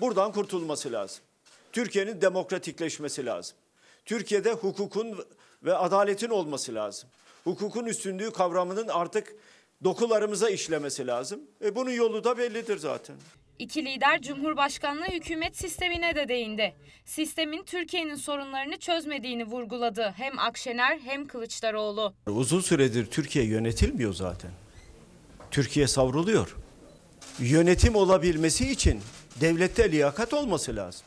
Buradan kurtulması lazım. Türkiye'nin demokratikleşmesi lazım. Türkiye'de hukukun ve adaletin olması lazım. Hukukun üstünlüğü kavramının artık dokularımıza işlemesi lazım. E bunun yolu da bellidir zaten. İki lider Cumhurbaşkanlığı hükümet sistemine de değindi. Sistemin Türkiye'nin sorunlarını çözmediğini vurguladı hem Akşener hem Kılıçdaroğlu. Uzun süredir Türkiye yönetilmiyor zaten. Türkiye savruluyor. Yönetim olabilmesi için devlette liyakat olması lazım.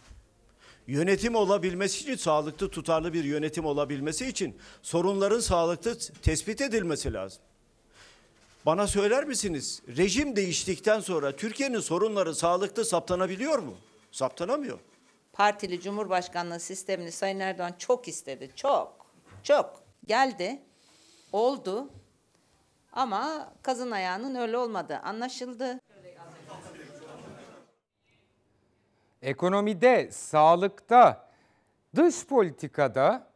Yönetim olabilmesi için sağlıklı tutarlı bir yönetim olabilmesi için sorunların sağlıklı tespit edilmesi lazım. Bana söyler misiniz? Rejim değiştikten sonra Türkiye'nin sorunları sağlıklı saptanabiliyor mu? Saptanamıyor. Partili Cumhurbaşkanlığı sistemini Sayın Erdoğan çok istedi. Çok. Çok. Geldi. Oldu. Ama kazın ayağının öyle olmadı. Anlaşıldı. Ekonomide, sağlıkta, dış politikada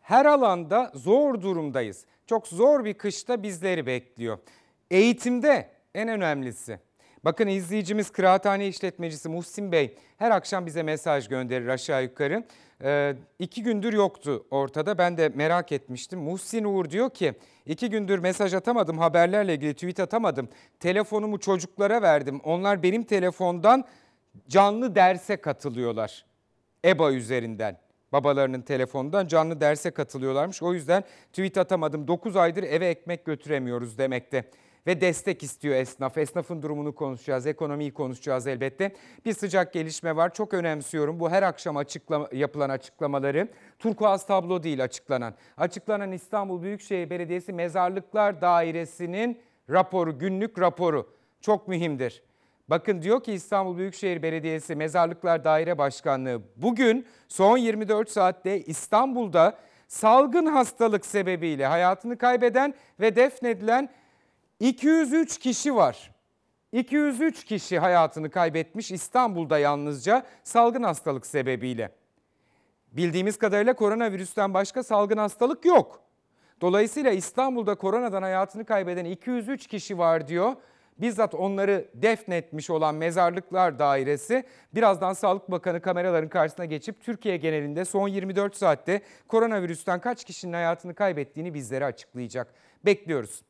her alanda zor durumdayız. Çok zor bir kışta bizleri bekliyor. Eğitimde en önemlisi. Bakın izleyicimiz kıraathane işletmecisi Muhsin Bey her akşam bize mesaj gönderir aşağı yukarı. Ee, iki gündür yoktu ortada ben de merak etmiştim. Muhsin Uğur diyor ki iki gündür mesaj atamadım haberlerle ilgili tweet atamadım. Telefonumu çocuklara verdim onlar benim telefondan canlı derse katılıyorlar. EBA üzerinden babalarının telefonundan canlı derse katılıyorlarmış. O yüzden tweet atamadım 9 aydır eve ekmek götüremiyoruz demekte ve destek istiyor esnaf. Esnafın durumunu konuşacağız, ekonomiyi konuşacağız elbette. Bir sıcak gelişme var. Çok önemsiyorum. Bu her akşam açıklama, yapılan açıklamaları turkuaz tablo değil açıklanan. Açıklanan İstanbul Büyükşehir Belediyesi Mezarlıklar Dairesi'nin raporu, günlük raporu çok mühimdir. Bakın diyor ki İstanbul Büyükşehir Belediyesi Mezarlıklar Daire Başkanlığı bugün son 24 saatte İstanbul'da salgın hastalık sebebiyle hayatını kaybeden ve defnedilen 203 kişi var. 203 kişi hayatını kaybetmiş İstanbul'da yalnızca salgın hastalık sebebiyle. Bildiğimiz kadarıyla koronavirüsten başka salgın hastalık yok. Dolayısıyla İstanbul'da koronadan hayatını kaybeden 203 kişi var diyor. Bizzat onları defnetmiş olan Mezarlıklar Dairesi birazdan Sağlık Bakanı kameraların karşısına geçip Türkiye genelinde son 24 saatte koronavirüsten kaç kişinin hayatını kaybettiğini bizlere açıklayacak. Bekliyoruz.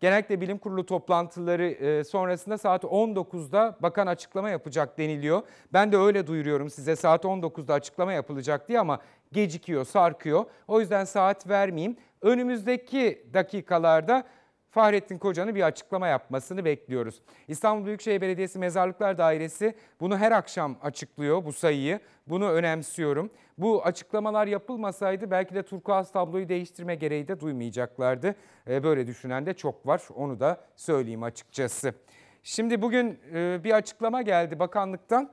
Genellikle bilim kurulu toplantıları e, sonrasında saat 19'da bakan açıklama yapacak deniliyor. Ben de öyle duyuruyorum size saat 19'da açıklama yapılacak diye ama gecikiyor, sarkıyor. O yüzden saat vermeyeyim. Önümüzdeki dakikalarda Fahrettin Koca'nın bir açıklama yapmasını bekliyoruz. İstanbul Büyükşehir Belediyesi Mezarlıklar Dairesi bunu her akşam açıklıyor bu sayıyı. Bunu önemsiyorum. Bu açıklamalar yapılmasaydı belki de turkuaz tabloyu değiştirme gereği de duymayacaklardı. E, böyle düşünen de çok var onu da söyleyeyim açıkçası. Şimdi bugün e, bir açıklama geldi bakanlıktan.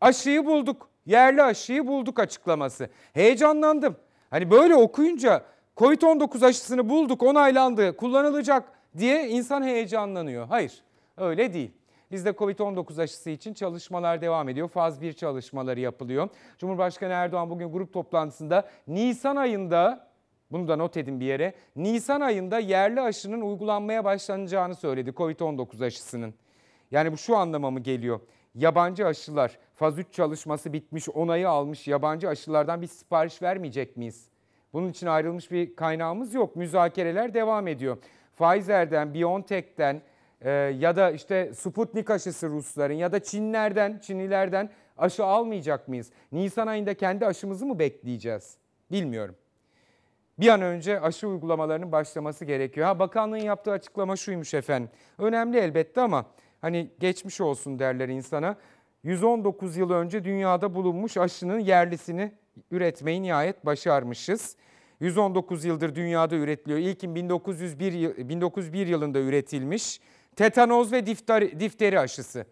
Aşıyı bulduk, yerli aşıyı bulduk açıklaması. Heyecanlandım. Hani böyle okuyunca Covid-19 aşısını bulduk, onaylandı, kullanılacak diye insan heyecanlanıyor. Hayır, öyle değil. Bizde Covid-19 aşısı için çalışmalar devam ediyor. Faz 1 çalışmaları yapılıyor. Cumhurbaşkanı Erdoğan bugün grup toplantısında Nisan ayında bunu da not edin bir yere. Nisan ayında yerli aşının uygulanmaya başlanacağını söyledi Covid-19 aşısının. Yani bu şu anlama mı geliyor? Yabancı aşılar, faz 3 çalışması bitmiş, onayı almış yabancı aşılardan bir sipariş vermeyecek miyiz? Bunun için ayrılmış bir kaynağımız yok. Müzakereler devam ediyor. Pfizer'den, BioNTech'ten, e, ya da işte Sputnik aşısı Rusların ya da Çinlerden, Çinlilerden aşı almayacak mıyız? Nisan ayında kendi aşımızı mı bekleyeceğiz? Bilmiyorum. Bir an önce aşı uygulamalarının başlaması gerekiyor. Ha bakanlığın yaptığı açıklama şuymuş efendim. Önemli elbette ama hani geçmiş olsun derler insana. 119 yıl önce dünyada bulunmuş aşının yerlisini üretmeyi nihayet başarmışız. 119 yıldır dünyada üretiliyor. İlkin 1901, 1901 yılında üretilmiş. Tetanoz ve difteri, difteri aşısı.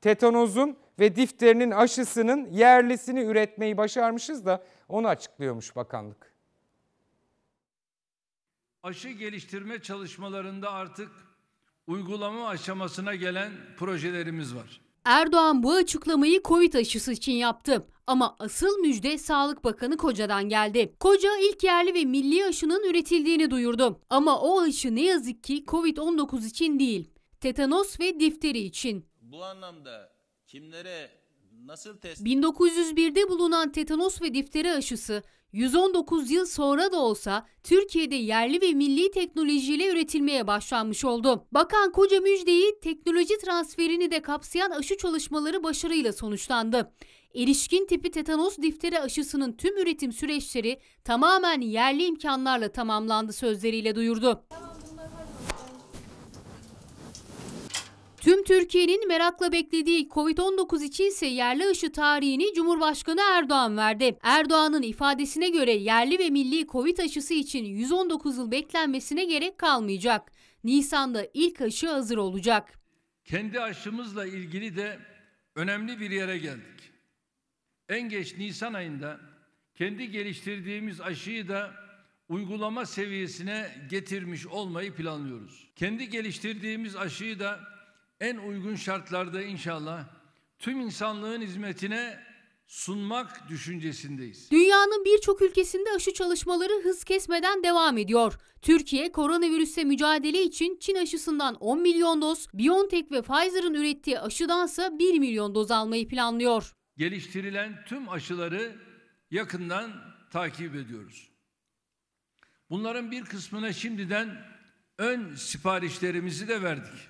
Tetanozun ve difterinin aşısının yerlisini üretmeyi başarmışız da onu açıklıyormuş bakanlık. Aşı geliştirme çalışmalarında artık uygulama aşamasına gelen projelerimiz var. Erdoğan bu açıklamayı Covid aşısı için yaptı. Ama asıl müjde Sağlık Bakanı Koca'dan geldi. Koca ilk yerli ve milli aşının üretildiğini duyurdu. Ama o aşı ne yazık ki Covid-19 için değil, tetanos ve difteri için. Bu anlamda kimlere nasıl test 1901'de bulunan tetanos ve difteri aşısı 119 yıl sonra da olsa Türkiye'de yerli ve milli teknolojiyle üretilmeye başlanmış oldu. Bakan Koca Müjde'yi teknoloji transferini de kapsayan aşı çalışmaları başarıyla sonuçlandı. Erişkin tipi tetanos difteri aşısının tüm üretim süreçleri tamamen yerli imkanlarla tamamlandı sözleriyle duyurdu. Tüm Türkiye'nin merakla beklediği Covid-19 için ise yerli aşı tarihini Cumhurbaşkanı Erdoğan verdi. Erdoğan'ın ifadesine göre yerli ve milli Covid aşısı için 119 yıl beklenmesine gerek kalmayacak. Nisan'da ilk aşı hazır olacak. Kendi aşımızla ilgili de önemli bir yere geldik. En geç Nisan ayında kendi geliştirdiğimiz aşıyı da uygulama seviyesine getirmiş olmayı planlıyoruz. Kendi geliştirdiğimiz aşıyı da en uygun şartlarda inşallah tüm insanlığın hizmetine sunmak düşüncesindeyiz. Dünyanın birçok ülkesinde aşı çalışmaları hız kesmeden devam ediyor. Türkiye koronavirüse mücadele için Çin aşısından 10 milyon doz, BioNTech ve Pfizer'ın ürettiği aşıdansa 1 milyon doz almayı planlıyor. Geliştirilen tüm aşıları yakından takip ediyoruz. Bunların bir kısmına şimdiden ön siparişlerimizi de verdik.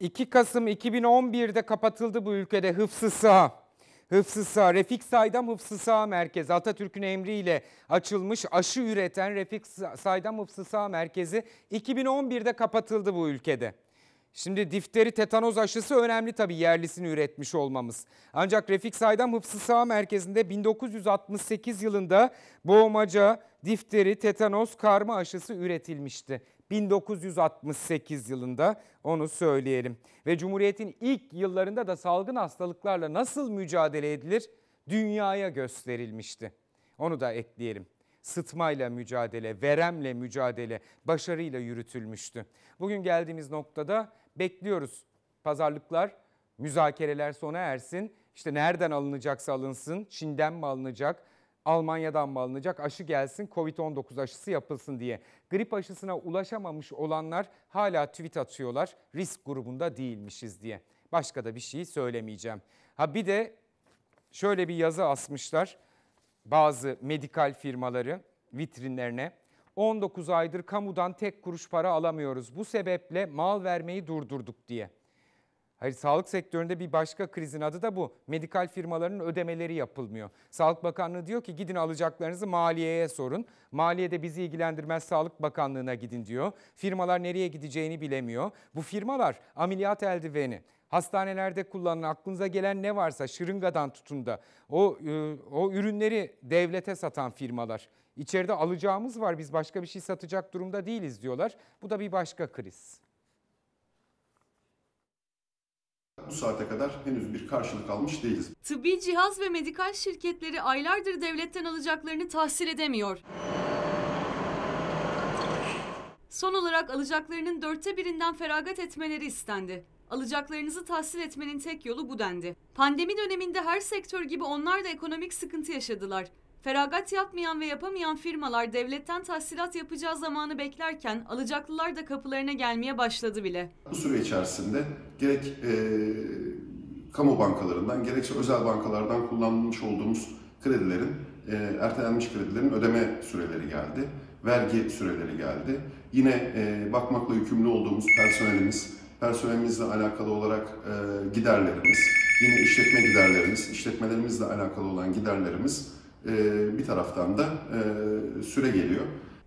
2 Kasım 2011'de kapatıldı bu ülkede hıfzı sağ. Hıfzı Sağ, Refik Saydam Hıfzı Sağ Merkezi Atatürk'ün emriyle açılmış aşı üreten Refik Saydam Hıfzı Sağ Merkezi 2011'de kapatıldı bu ülkede. Şimdi difteri tetanoz aşısı önemli tabii yerlisini üretmiş olmamız. Ancak Refik Saydam Hıfzı Sağ Merkezi'nde 1968 yılında boğmaca, difteri, tetanoz, karma aşısı üretilmişti. 1968 yılında onu söyleyelim. Ve Cumhuriyet'in ilk yıllarında da salgın hastalıklarla nasıl mücadele edilir dünyaya gösterilmişti. Onu da ekleyelim sıtmayla mücadele, veremle mücadele başarıyla yürütülmüştü. Bugün geldiğimiz noktada bekliyoruz. Pazarlıklar, müzakereler sona ersin. İşte nereden alınacaksa alınsın, Çin'den mi alınacak, Almanya'dan mı alınacak, aşı gelsin, Covid-19 aşısı yapılsın diye grip aşısına ulaşamamış olanlar hala tweet atıyorlar. Risk grubunda değilmişiz diye. Başka da bir şey söylemeyeceğim. Ha bir de şöyle bir yazı asmışlar bazı medikal firmaları vitrinlerine. 19 aydır kamudan tek kuruş para alamıyoruz. Bu sebeple mal vermeyi durdurduk diye. Hayır sağlık sektöründe bir başka krizin adı da bu. Medikal firmaların ödemeleri yapılmıyor. Sağlık Bakanlığı diyor ki gidin alacaklarınızı maliyeye sorun. Maliye de bizi ilgilendirmez Sağlık Bakanlığı'na gidin diyor. Firmalar nereye gideceğini bilemiyor. Bu firmalar ameliyat eldiveni, hastanelerde kullanılan aklınıza gelen ne varsa şırıngadan tutun da o, e, o ürünleri devlete satan firmalar. İçeride alacağımız var biz başka bir şey satacak durumda değiliz diyorlar. Bu da bir başka kriz. bu saate kadar henüz bir karşılık almış değiliz. Tıbbi cihaz ve medikal şirketleri aylardır devletten alacaklarını tahsil edemiyor. Son olarak alacaklarının dörtte birinden feragat etmeleri istendi. Alacaklarınızı tahsil etmenin tek yolu bu dendi. Pandemi döneminde her sektör gibi onlar da ekonomik sıkıntı yaşadılar. Feragat yapmayan ve yapamayan firmalar devletten tahsilat yapacağı zamanı beklerken alacaklılar da kapılarına gelmeye başladı bile. Bu süre içerisinde gerek e, kamu bankalarından gerekse özel bankalardan kullanılmış olduğumuz kredilerin e, ertelenmiş kredilerin ödeme süreleri geldi. Vergi süreleri geldi. Yine e, bakmakla yükümlü olduğumuz personelimiz, personelimizle alakalı olarak e, giderlerimiz, yine işletme giderlerimiz, işletmelerimizle alakalı olan giderlerimiz ee, bir taraftan da e, süre geliyor.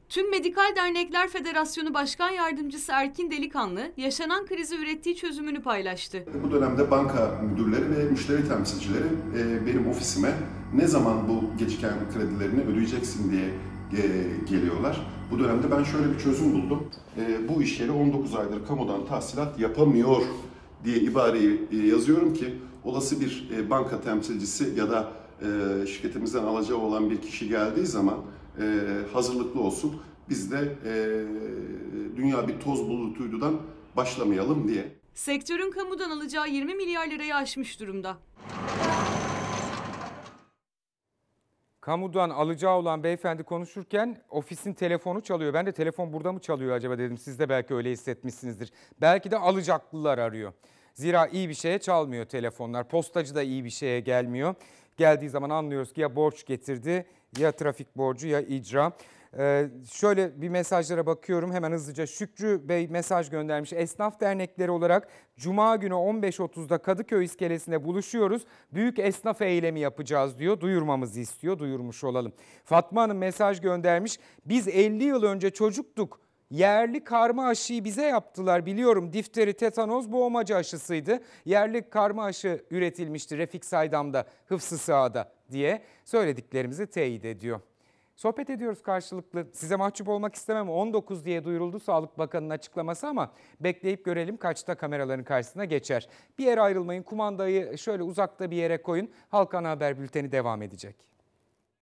Tüm Medikal Dernekler Federasyonu Başkan Yardımcısı Erkin Delikanlı yaşanan krizi ürettiği çözümünü paylaştı. Bu dönemde banka müdürleri ve müşteri temsilcileri e, benim ofisime ne zaman bu geciken kredilerini ödeyeceksin diye e, geliyorlar. Bu dönemde ben şöyle bir çözüm buldum. Bu iş yeri 19 aydır kamudan tahsilat yapamıyor diye ibareyi yazıyorum ki olası bir banka temsilcisi ya da e, şirketimizden alacağı olan bir kişi geldiği zaman e, hazırlıklı olsun. Biz de e, dünya bir toz bulutuydudan başlamayalım diye. Sektörün kamudan alacağı 20 milyar lirayı aşmış durumda. Kamudan alacağı olan beyefendi konuşurken ofisin telefonu çalıyor. Ben de telefon burada mı çalıyor acaba dedim. Siz de belki öyle hissetmişsinizdir. Belki de alacaklılar arıyor. Zira iyi bir şeye çalmıyor telefonlar. Postacı da iyi bir şeye gelmiyor geldiği zaman anlıyoruz ki ya borç getirdi ya trafik borcu ya icra. Ee, şöyle bir mesajlara bakıyorum hemen hızlıca. Şükrü Bey mesaj göndermiş. Esnaf dernekleri olarak Cuma günü 15.30'da Kadıköy iskelesinde buluşuyoruz. Büyük esnaf eylemi yapacağız diyor. Duyurmamızı istiyor. Duyurmuş olalım. Fatma Hanım mesaj göndermiş. Biz 50 yıl önce çocuktuk. Yerli karma aşıyı bize yaptılar biliyorum. Difteri, tetanoz, boğmaca aşısıydı. Yerli karma aşı üretilmişti Refik Saydam'da, Hıfzı Sağ'da diye söylediklerimizi teyit ediyor. Sohbet ediyoruz karşılıklı. Size mahcup olmak istemem. 19 diye duyuruldu Sağlık Bakanı'nın açıklaması ama bekleyip görelim kaçta kameraların karşısına geçer. Bir yere ayrılmayın. Kumandayı şöyle uzakta bir yere koyun. Halkan Haber Bülteni devam edecek.